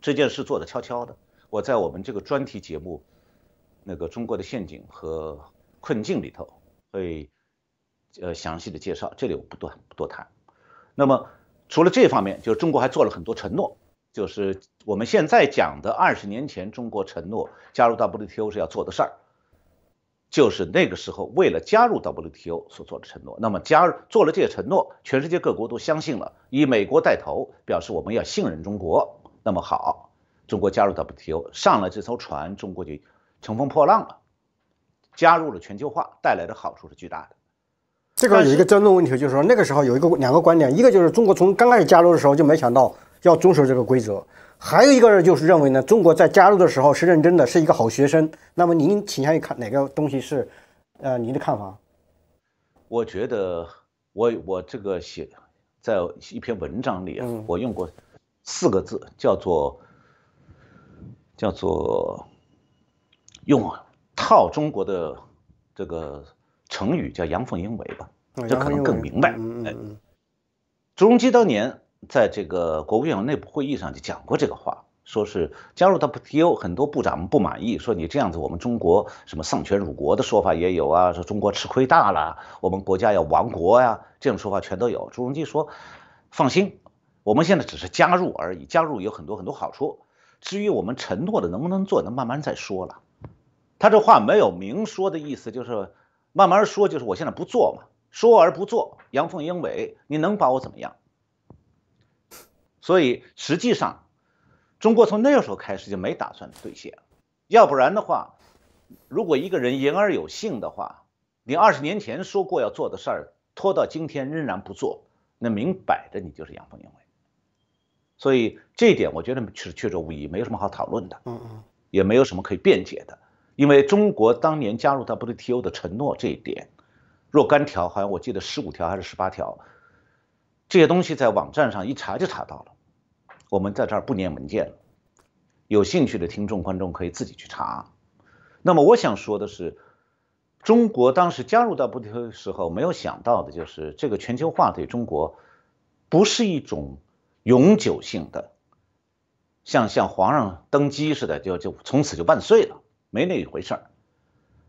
这件事做的悄悄的。我在我们这个专题节目《那个中国的陷阱和困境》里头会呃详细的介绍，这里我不多不多谈。那么除了这方面，就是中国还做了很多承诺，就是我们现在讲的二十年前中国承诺加入 WTO 是要做的事儿，就是那个时候为了加入 WTO 所做的承诺。那么加入做了这些承诺，全世界各国都相信了，以美国带头表示我们要信任中国，那么好。中国加入 WTO，上了这艘船，中国就乘风破浪了。加入了全球化带来的好处是巨大的。这个有一个争论问题，就是说那个时候有一个两个观点，一个就是中国从刚开始加入的时候就没想到要遵守这个规则，还有一个就是认为呢，中国在加入的时候是认真的，是一个好学生。那么您倾向于看哪个东西是？呃，您的看法？我觉得，我我这个写在一篇文章里啊，我用过四个字叫做。叫做用套中国的这个成语叫“阳奉阴违”吧，这可能更明白。嗯嗯嗯。朱镕基当年在这个国务院内部会议上就讲过这个话，说是加入 WTO，很多部长不满意，说你这样子，我们中国什么丧权辱国的说法也有啊，说中国吃亏大了，我们国家要亡国呀，这种说法全都有。朱镕基说：“放心，我们现在只是加入而已，加入有很多很多好处。”至于我们承诺的能不能做，能慢慢再说了。他这话没有明说的意思，就是慢慢说，就是我现在不做嘛，说而不做，阳奉阴违，你能把我怎么样？所以实际上，中国从那个时候开始就没打算兑现要不然的话，如果一个人言而有信的话，你二十年前说过要做的事儿，拖到今天仍然不做，那明摆着你就是阳奉阴违。所以这一点我觉得是确凿无疑，没有什么好讨论的。嗯嗯，也没有什么可以辩解的，因为中国当年加入到 WTO 的承诺这一点，若干条，好像我记得十五条还是十八条，这些东西在网站上一查就查到了。我们在这儿不念文件了，有兴趣的听众观众可以自己去查。那么我想说的是，中国当时加入到 WTO 的时候没有想到的就是，这个全球化对中国不是一种。永久性的，像像皇上登基似的，就就从此就万岁了，没那一回事儿。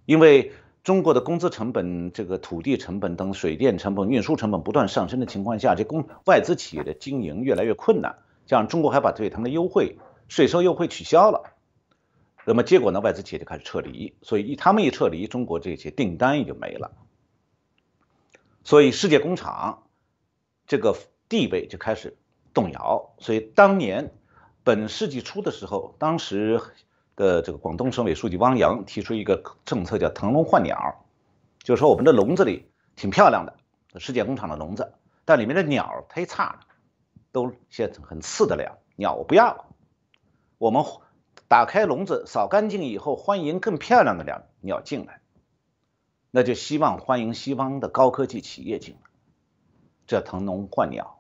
因为中国的工资成本、这个土地成本、等水电成本、运输成本不断上升的情况下，这工外资企业的经营越来越困难。这样，中国还把对他们的优惠、税收优惠取消了，那么结果呢？外资企业就开始撤离。所以一他们一撤离，中国这些订单也就没了。所以世界工厂这个地位就开始。动摇，所以当年本世纪初的时候，当时的这个广东省委书记汪洋提出一个政策，叫“腾笼换鸟”，就是说我们的笼子里挺漂亮的，世界工厂的笼子，但里面的鸟忒差了，都些很次的鸟，鸟我不要了。我们打开笼子，扫干净以后，欢迎更漂亮的鸟鸟进来，那就希望欢迎西方的高科技企业进来，这“腾笼换鸟”。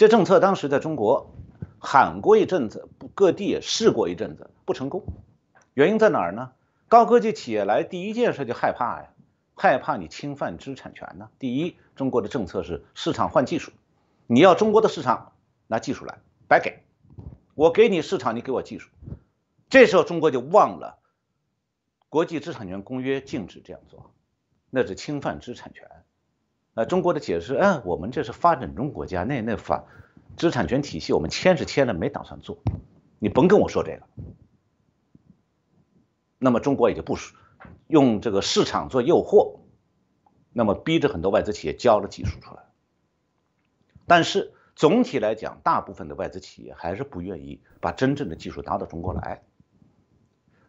这政策当时在中国喊过一阵子，各地也试过一阵子，不成功。原因在哪儿呢？高科技企业来第一件事就害怕呀，害怕你侵犯知识产权呢。第一，中国的政策是市场换技术，你要中国的市场拿技术来白给，我给你市场，你给我技术。这时候中国就忘了国际知识产权公约禁止这样做，那是侵犯知识产权。那中国的解释，嗯，我们这是发展中国家，那那法知识产权体系，我们签是签了，没打算做。你甭跟我说这个。那么中国也就不说，用这个市场做诱惑，那么逼着很多外资企业交了技术出来。但是总体来讲，大部分的外资企业还是不愿意把真正的技术拿到中国来。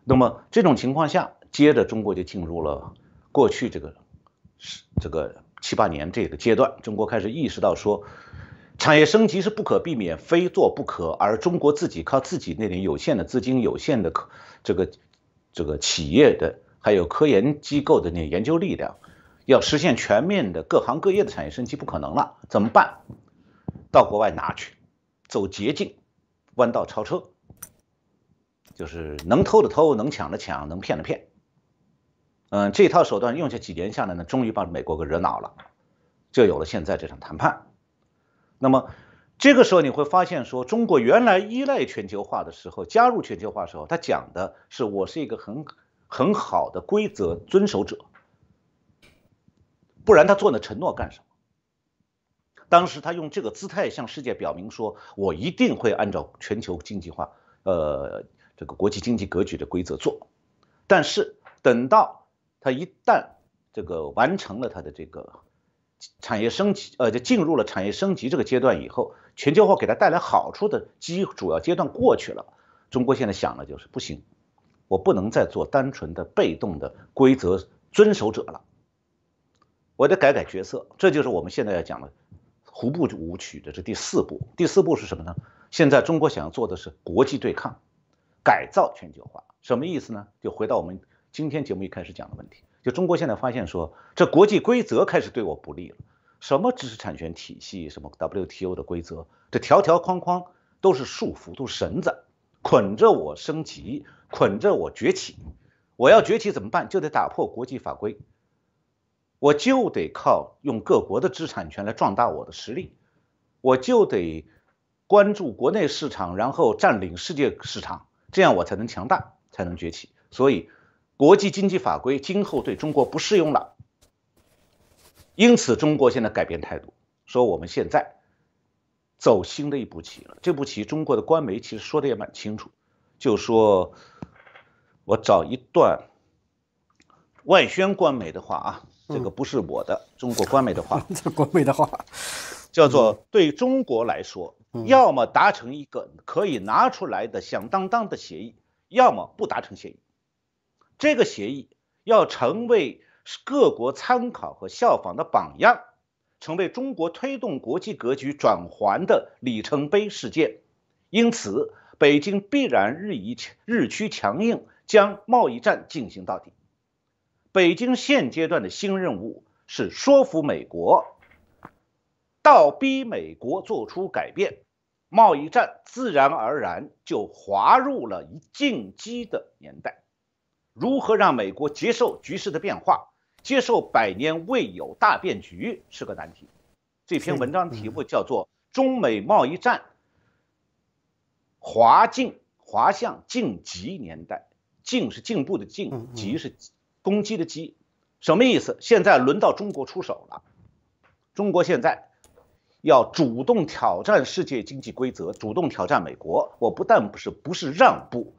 那么这种情况下，接着中国就进入了过去这个是这个。七八年这个阶段，中国开始意识到说，产业升级是不可避免，非做不可。而中国自己靠自己那点有限的资金、有限的科这个这个企业的，还有科研机构的那研究力量，要实现全面的各行各业的产业升级不可能了。怎么办？到国外拿去，走捷径，弯道超车，就是能偷的偷，能抢的抢，能骗的骗。嗯，这套手段用下几年下来呢，终于把美国给惹恼了，就有了现在这场谈判。那么，这个时候你会发现，说中国原来依赖全球化的时候，加入全球化的时候，他讲的是我是一个很很好的规则遵守者，不然他做那承诺干什么？当时他用这个姿态向世界表明，说我一定会按照全球经济化，呃，这个国际经济格局的规则做，但是等到。它一旦这个完成了它的这个产业升级，呃，就进入了产业升级这个阶段以后，全球化给它带来好处的基主要阶段过去了。中国现在想了就是不行，我不能再做单纯的被动的规则遵守者了，我得改改角色。这就是我们现在要讲的“胡步舞曲”的这第四步。第四步是什么呢？现在中国想要做的是国际对抗，改造全球化，什么意思呢？就回到我们。今天节目一开始讲的问题，就中国现在发现说，这国际规则开始对我不利了。什么知识产权体系，什么 WTO 的规则，这条条框框都是束缚，都是绳子，捆着我升级，捆着我崛起。我要崛起怎么办？就得打破国际法规，我就得靠用各国的知识产权来壮大我的实力，我就得关注国内市场，然后占领世界市场，这样我才能强大，才能崛起。所以。国际经济法规今后对中国不适用了，因此中国现在改变态度，说我们现在走新的一步棋了。这步棋，中国的官媒其实说的也蛮清楚，就说我找一段外宣官媒的话啊，这个不是我的，中国官媒的话，*laughs* 官媒的话，叫做对中国来说，要么达成一个可以拿出来的响当当的协议，要么不达成协议。这个协议要成为各国参考和效仿的榜样，成为中国推动国际格局转环的里程碑事件。因此，北京必然日益日趋强硬，将贸易战进行到底。北京现阶段的新任务是说服美国，倒逼美国做出改变。贸易战自然而然就滑入了一进击的年代。如何让美国接受局势的变化，接受百年未有大变局是个难题。这篇文章题目叫做《中美贸易战：华进华向晋级年代》，进是进步的进，级是攻击的击，什么意思？现在轮到中国出手了，中国现在要主动挑战世界经济规则，主动挑战美国。我不但不是不是让步。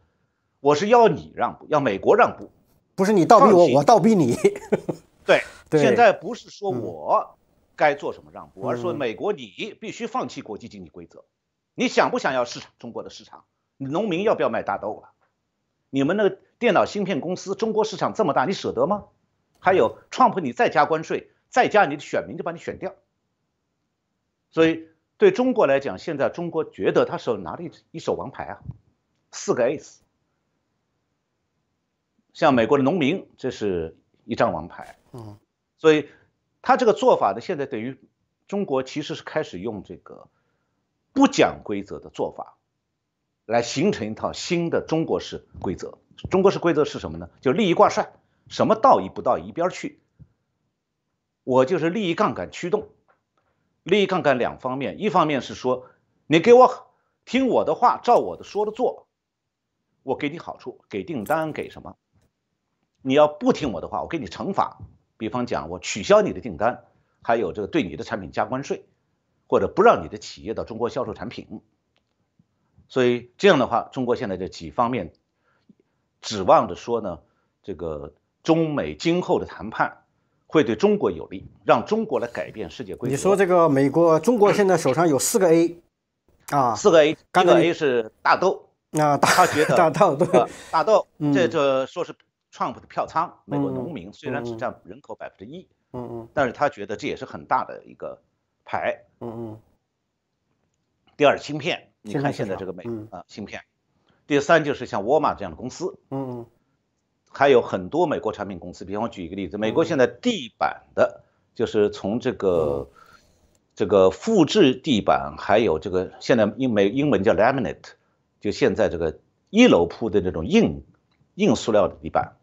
我是要你让步，要美国让步，不是你倒逼我，我倒逼你。*laughs* 对，现在不是说我该做什么让步，而是说美国，你必须放弃国际经济规则。你想不想要市场？中国的市场，农民要不要卖大豆了？你们那个电脑芯片公司，中国市场这么大，你舍得吗？还有，创普，你再加关税，再加，你的选民就把你选掉。所以，对中国来讲，现在中国觉得他手里拿了一一手王牌啊，四个 A。c e 像美国的农民，这是一张王牌。嗯，所以他这个做法呢，现在等于中国其实是开始用这个不讲规则的做法，来形成一套新的中国式规则。中国式规则是什么呢？就利益挂帅，什么道义不到一边去。我就是利益杠杆驱动，利益杠杆两方面，一方面是说你给我听我的话，照我的说的做，我给你好处，给订单，给什么？你要不听我的话，我给你惩罚，比方讲，我取消你的订单，还有这个对你的产品加关税，或者不让你的企业到中国销售产品。所以这样的话，中国现在这几方面指望着说呢，这个中美今后的谈判会对中国有利，让中国来改变世界规则。你说这个美国、中国现在手上有四个 A，啊，四个 A，第一个 A 是大豆啊，大觉得 *laughs* 大豆，大豆，这这说是。Trump 的票仓，美国农民虽然只占人口百分之一，嗯嗯，但是他觉得这也是很大的一个牌，嗯嗯。第二，芯片，你看现在这个美啊，芯片。第三就是像沃尔玛这样的公司，嗯嗯，还有很多美国产品公司。比方我举一个例子，美国现在地板的，就是从这个这个复制地板，还有这个现在英美英文叫 Laminate，就现在这个一楼铺的这种硬硬塑料的地板。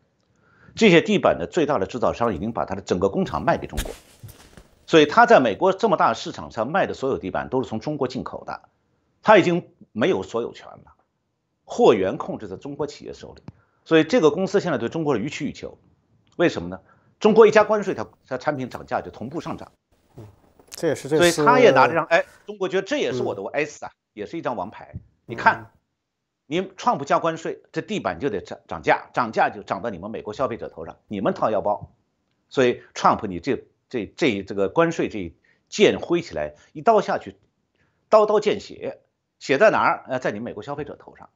这些地板的最大的制造商已经把他的整个工厂卖给中国，所以他在美国这么大市场上卖的所有地板都是从中国进口的，他已经没有所有权了，货源控制在中国企业手里，所以这个公司现在对中国的予取予求，为什么呢？中国一加关税，它它产品涨价就同步上涨，嗯，这也是这，所以他也拿着张哎，中国觉得这也是我的 S 啊，也是一张王牌，你看。你 Trump 加关税，这地板就得涨涨价，涨价就涨到你们美国消费者头上，你们掏腰包。所以 Trump，你这这这这个关税这剑挥起来，一刀下去，刀刀见血，血在哪儿？呃，在你美国消费者头上。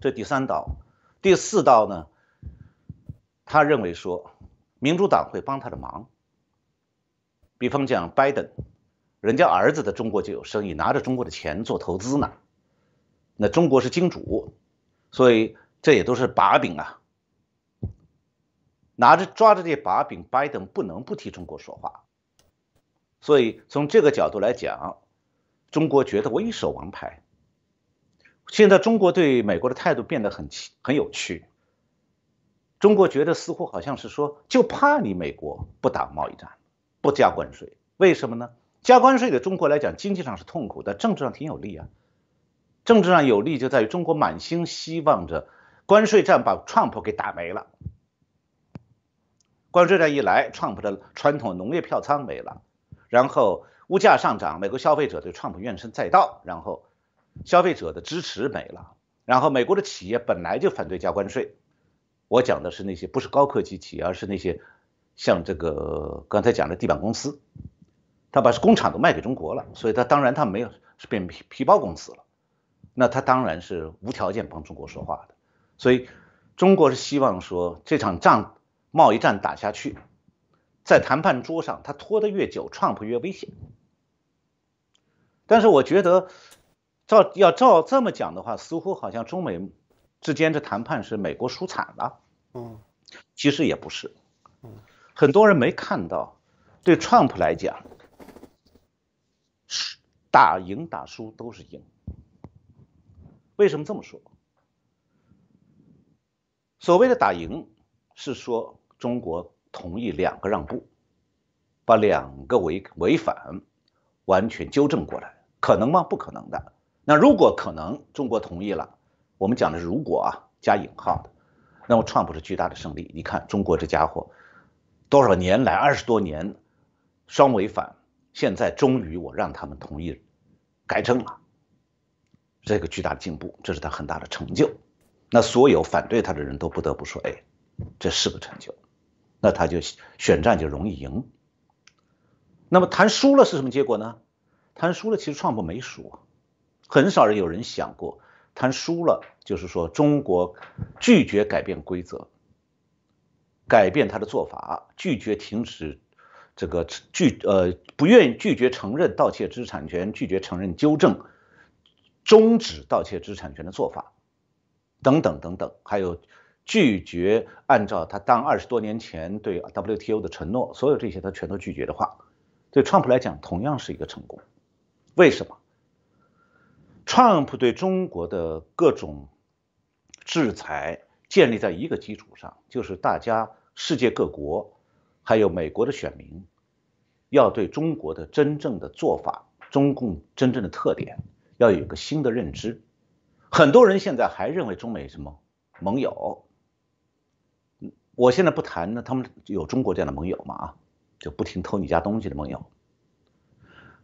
这第三刀，第四刀呢？他认为说，民主党会帮他的忙，比方讲 b 登，d 人家儿子的中国就有生意，拿着中国的钱做投资呢。那中国是金主，所以这也都是把柄啊，拿着抓着这把柄，拜登不能不替中国说话。所以从这个角度来讲，中国觉得我一手王牌。现在中国对美国的态度变得很奇很有趣。中国觉得似乎好像是说，就怕你美国不打贸易战，不加关税，为什么呢？加关税对中国来讲经济上是痛苦，但政治上挺有利啊。政治上有利就在于中国满心希望着关税战把 Trump 给打没了。关税战一来，Trump 的传统农业票仓没了，然后物价上涨，美国消费者对 Trump 怨声载道，然后消费者的支持没了，然后美国的企业本来就反对加关税。我讲的是那些不是高科技企业，而是那些像这个刚才讲的地板公司，他把工厂都卖给中国了，所以他当然他没有是变皮皮包公司了。那他当然是无条件帮中国说话的，所以中国是希望说这场仗贸易战打下去，在谈判桌上，他拖得越久，t r u m p 越危险。但是我觉得照要照这么讲的话，似乎好像中美之间的谈判是美国输惨了。嗯，其实也不是。嗯，很多人没看到，对 Trump 来讲，打赢打输都是赢。为什么这么说？所谓的打赢，是说中国同意两个让步，把两个违违反完全纠正过来，可能吗？不可能的。那如果可能，中国同意了，我们讲的是如果啊加引号的，那么特朗普是巨大的胜利。你看，中国这家伙多少年来二十多年双违反，现在终于我让他们同意改正了。这个巨大的进步，这是他很大的成就。那所有反对他的人都不得不说，哎，这是个成就。那他就选战就容易赢。那么谈输了是什么结果呢？谈输了，其实创普没输。很少有人想过，谈输了就是说中国拒绝改变规则，改变他的做法，拒绝停止这个拒呃，不愿意拒绝承认盗窃知识产权，拒绝承认纠正。终止盗窃知识产权的做法，等等等等，还有拒绝按照他当二十多年前对 WTO 的承诺，所有这些他全都拒绝的话，对 Trump 来讲同样是一个成功。为什么？Trump 对中国的各种制裁建立在一个基础上，就是大家世界各国还有美国的选民要对中国的真正的做法，中共真正的特点。要有一个新的认知，很多人现在还认为中美什么盟友，我现在不谈呢，他们有中国这样的盟友嘛啊，就不停偷你家东西的盟友，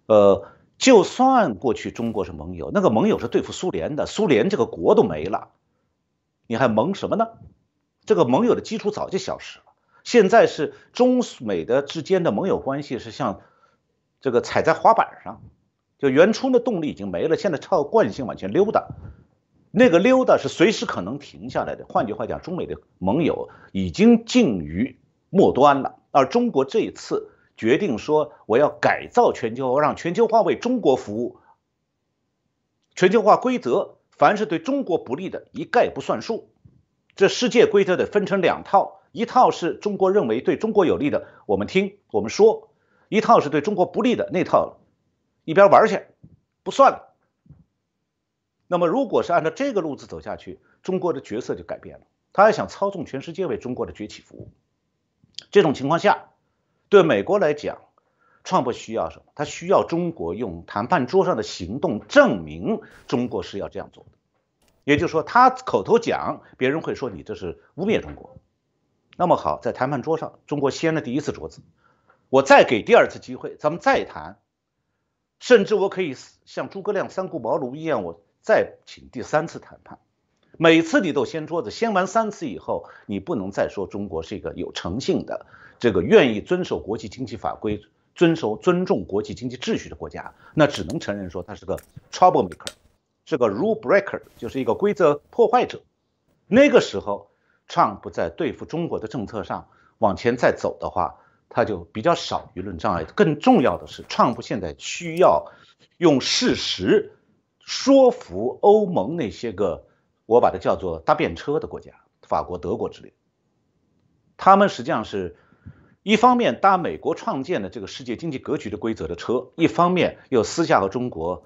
呃，就算过去中国是盟友，那个盟友是对付苏联的，苏联这个国都没了，你还盟什么呢？这个盟友的基础早就消失了，现在是中美的之间的盟友关系是像这个踩在滑板上。就原初的动力已经没了，现在靠惯性往前溜达，那个溜达是随时可能停下来的。换句话讲，中美的盟友已经近于末端了，而中国这一次决定说，我要改造全球，让全球化为中国服务。全球化规则，凡是对中国不利的，一概不算数。这世界规则得分成两套，一套是中国认为对中国有利的，我们听我们说；一套是对中国不利的，那套。一边玩去，不算了。那么，如果是按照这个路子走下去，中国的角色就改变了。他还想操纵全世界为中国的崛起服务。这种情况下，对美国来讲，创不需要什么，他需要中国用谈判桌上的行动证明中国是要这样做的。也就是说，他口头讲，别人会说你这是污蔑中国。那么好，在谈判桌上，中国掀了第一次桌子，我再给第二次机会，咱们再谈。甚至我可以像诸葛亮三顾茅庐一样，我再请第三次谈判。每次你都掀桌子，掀完三次以后，你不能再说中国是一个有诚信的、这个愿意遵守国际经济法规、遵守尊重国际经济秩序的国家。那只能承认说，他是个 trouble maker，是个 rule breaker，就是一个规则破坏者。那个时候，m 不在对付中国的政策上往前再走的话。他就比较少舆论障碍，更重要的是，川普现在需要用事实说服欧盟那些个我把它叫做搭便车的国家，法国、德国之类。他们实际上是一方面搭美国创建的这个世界经济格局的规则的车，一方面又私下和中国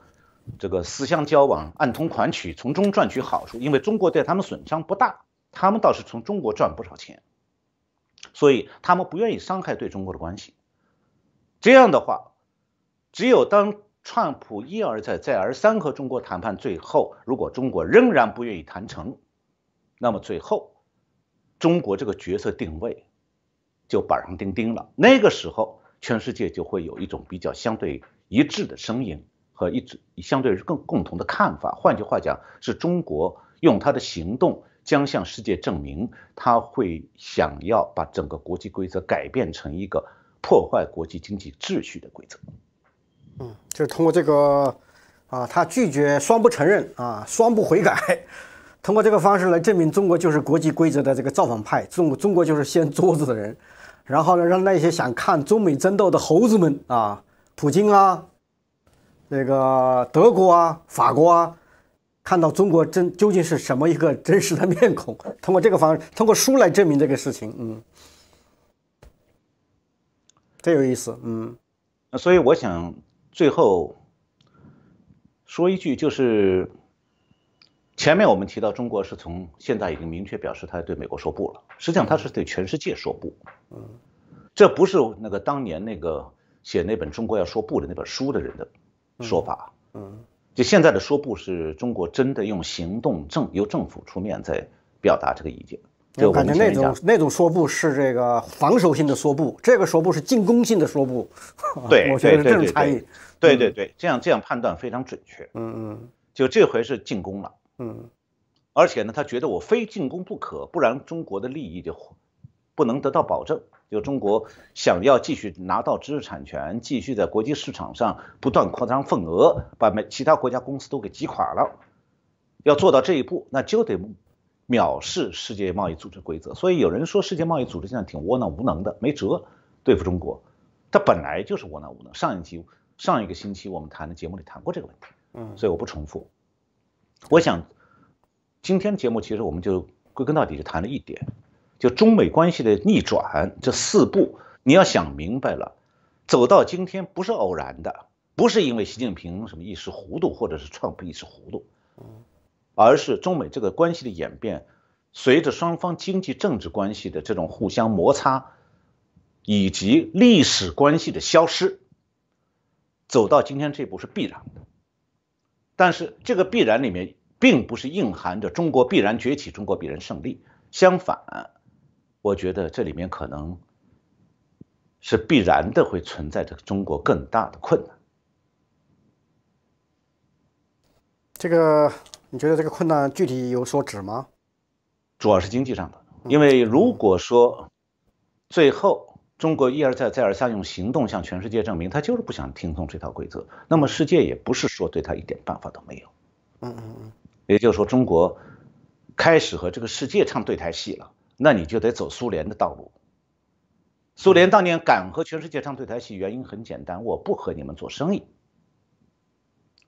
这个私相交往、暗通款曲，从中赚取好处。因为中国对他们损伤不大，他们倒是从中国赚不少钱。所以他们不愿意伤害对中国的关系。这样的话，只有当川普一而再、再而三和中国谈判，最后如果中国仍然不愿意谈成，那么最后中国这个角色定位就板上钉钉了。那个时候，全世界就会有一种比较相对一致的声音和一致、相对更共同的看法。换句话讲，是中国用他的行动。将向世界证明，他会想要把整个国际规则改变成一个破坏国际经济秩序的规则。嗯，就是通过这个啊，他拒绝双不承认啊，双不悔改，*laughs* 通过这个方式来证明中国就是国际规则的这个造反派，中中国就是掀桌子的人。然后呢，让那些想看中美争斗的猴子们啊，普京啊，那个德国啊，法国啊。看到中国真究竟是什么一个真实的面孔？通过这个方，通过书来证明这个事情，嗯，真有意思，嗯。所以我想最后说一句，就是前面我们提到中国是从现在已经明确表示他对美国说不了，实际上他是对全世界说不，嗯，这不是那个当年那个写那本《中国要说不》的那本书的人的说法，嗯。就现在的说不，是中国真的用行动政由政府出面在表达这个意见。我感觉那种那种说不，是这个防守性的说不；这个说不，是进攻性的说不。对，*laughs* 我觉得是这种差异。对对对，这样这样判断非常准确。嗯嗯，就这回是进攻了。嗯，而且呢，他觉得我非进攻不可，不然中国的利益就不能得到保证。就中国想要继续拿到知识产权，继续在国际市场上不断扩张份额，把美其他国家公司都给挤垮了。要做到这一步，那就得藐视世界贸易组织规则。所以有人说，世界贸易组织现在挺窝囊无能的，没辙对付中国。它本来就是窝囊无能。上一期、上一个星期我们谈的节目里谈过这个问题，嗯，所以我不重复。我想，今天节目其实我们就归根到底就谈了一点。就中美关系的逆转，这四步你要想明白了，走到今天不是偶然的，不是因为习近平什么一时糊涂，或者是创 r 一时糊涂，而是中美这个关系的演变，随着双方经济、政治关系的这种互相摩擦，以及历史关系的消失，走到今天这步是必然的。但是这个必然里面，并不是蕴含着中国必然崛起、中国必然胜利，相反。我觉得这里面可能是必然的，会存在着中国更大的困难。这个，你觉得这个困难具体有所指吗？主要是经济上的，因为如果说最后中国一而再、再而三用行动向全世界证明他就是不想听从这套规则，那么世界也不是说对他一点办法都没有。嗯嗯嗯。也就是说，中国开始和这个世界唱对台戏了。那你就得走苏联的道路。苏联当年敢和全世界唱对台戏，原因很简单：我不和你们做生意，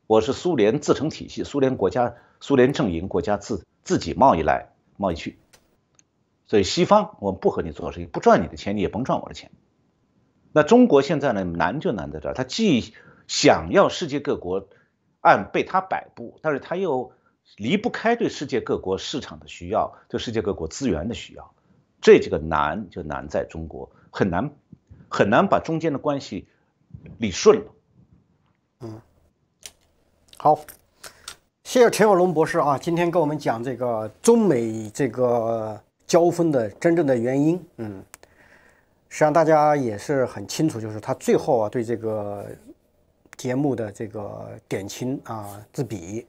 我是苏联自成体系，苏联国家、苏联阵营国家自自己贸易来贸易去。所以西方，我不和你做生意，不赚你的钱，你也甭赚我的钱。那中国现在呢？难就难在这儿，他既想要世界各国按被他摆布，但是他又。离不开对世界各国市场的需要，对世界各国资源的需要，这几个难就难在中国，很难很难把中间的关系理顺了。嗯，好，谢谢陈友龙博士啊，今天跟我们讲这个中美这个交锋的真正的原因。嗯，实际上大家也是很清楚，就是他最后啊对这个节目的这个点评啊自笔。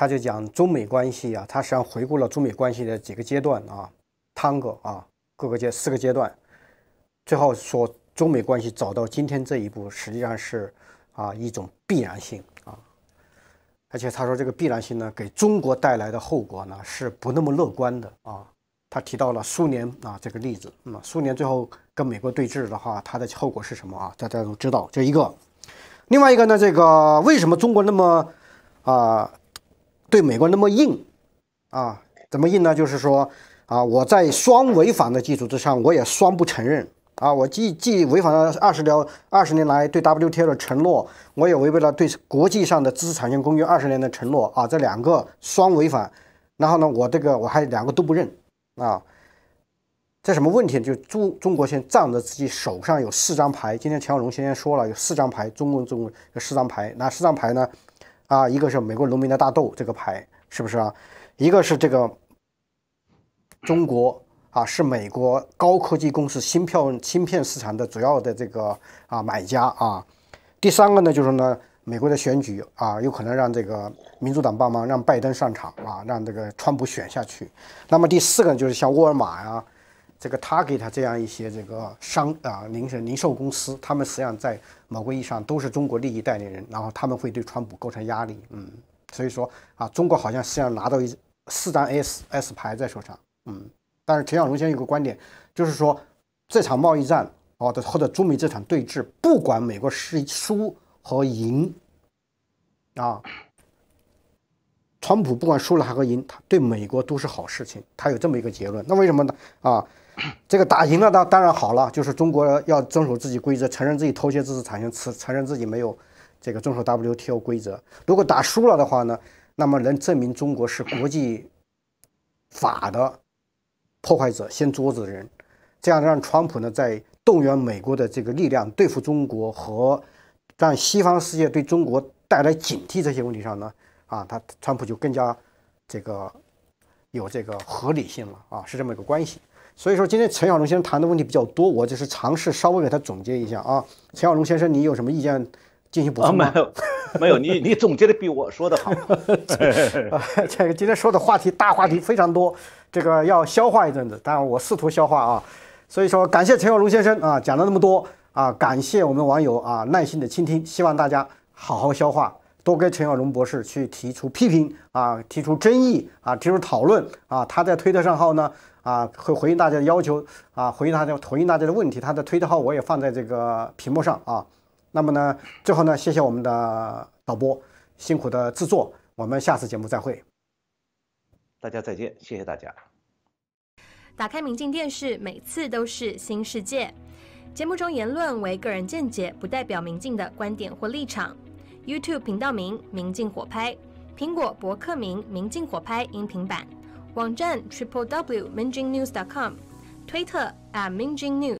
他就讲中美关系啊，他实际上回顾了中美关系的几个阶段啊，汤哥啊，各个阶四个阶段，最后说中美关系走到今天这一步，实际上是啊一种必然性啊，而且他说这个必然性呢，给中国带来的后果呢是不那么乐观的啊。他提到了苏联啊这个例子，那么苏联最后跟美国对峙的话，它的后果是什么啊？大家都知道这一个，另外一个呢，这个为什么中国那么啊？对美国那么硬，啊，怎么硬呢？就是说，啊，我在双违反的基础之上，我也双不承认，啊，我既既违反了二十条，二十年来对 WTO 的承诺，我也违背了对国际上的知识产权公约二十年的承诺，啊，这两个双违反。然后呢，我这个我还两个都不认，啊，这什么问题？就中中国现在仗着自己手上有四张牌，今天钱小龙先生说了有四张牌，中共中国有四张牌，那四张牌呢？啊，一个是美国农民的大豆这个牌，是不是啊？一个是这个中国啊，是美国高科技公司芯片芯片市场的主要的这个啊买家啊。第三个呢，就是呢，美国的选举啊，有可能让这个民主党帮忙，让拜登上场啊，让这个川普选下去。那么第四个就是像沃尔玛呀。这个他给他这样一些这个商啊，零售零售公司，他们实际上在某个意义上都是中国利益代理人，然后他们会对川普构成压力，嗯，所以说啊，中国好像实际上拿到一四张 S S 牌在手上，嗯，但是陈小龙先生有个观点，就是说这场贸易战，哦，或者中美这场对峙，不管美国是输和赢，啊，川普不管输了还和赢，他对美国都是好事情，他有这么一个结论。那为什么呢？啊？*clears throat* 这个打赢了，当当然好了，就是中国要遵守自己规则，承认自己偷窃知识产权，承承认自己没有这个遵守 WTO 规则。如果打输了的话呢，那么能证明中国是国际法的破坏者、掀桌子的人，这样让川普呢在动员美国的这个力量对付中国和让西方世界对中国带来警惕这些问题上呢，啊，他川普就更加这个有这个合理性了啊，是这么一个关系。所以说今天陈小龙先生谈的问题比较多，我就是尝试稍微给他总结一下啊。陈小龙先生，你有什么意见进行补充吗？没有，没有。*laughs* 你你总结的比我说的好。这个今天说的话题大话题非常多，这个要消化一阵子。但我试图消化啊。所以说感谢陈小龙先生啊，讲了那么多啊，感谢我们网友啊耐心的倾听，希望大家好好消化，多跟陈小龙博士去提出批评啊，提出争议啊，提出讨论啊。他在推特上号呢。啊，会回应大家的要求啊，回应大家回应大家的问题。他的推特号我也放在这个屏幕上啊。那么呢，最后呢，谢谢我们的导播辛苦的制作，我们下次节目再会。大家再见，谢谢大家。打开明镜电视，每次都是新世界。节目中言论为个人见解，不代表明镜的观点或立场。YouTube 频道名：明镜火拍，苹果博客名：明镜火拍音频版。网站 triplew minjingnews.com，推特 at mingjingnews。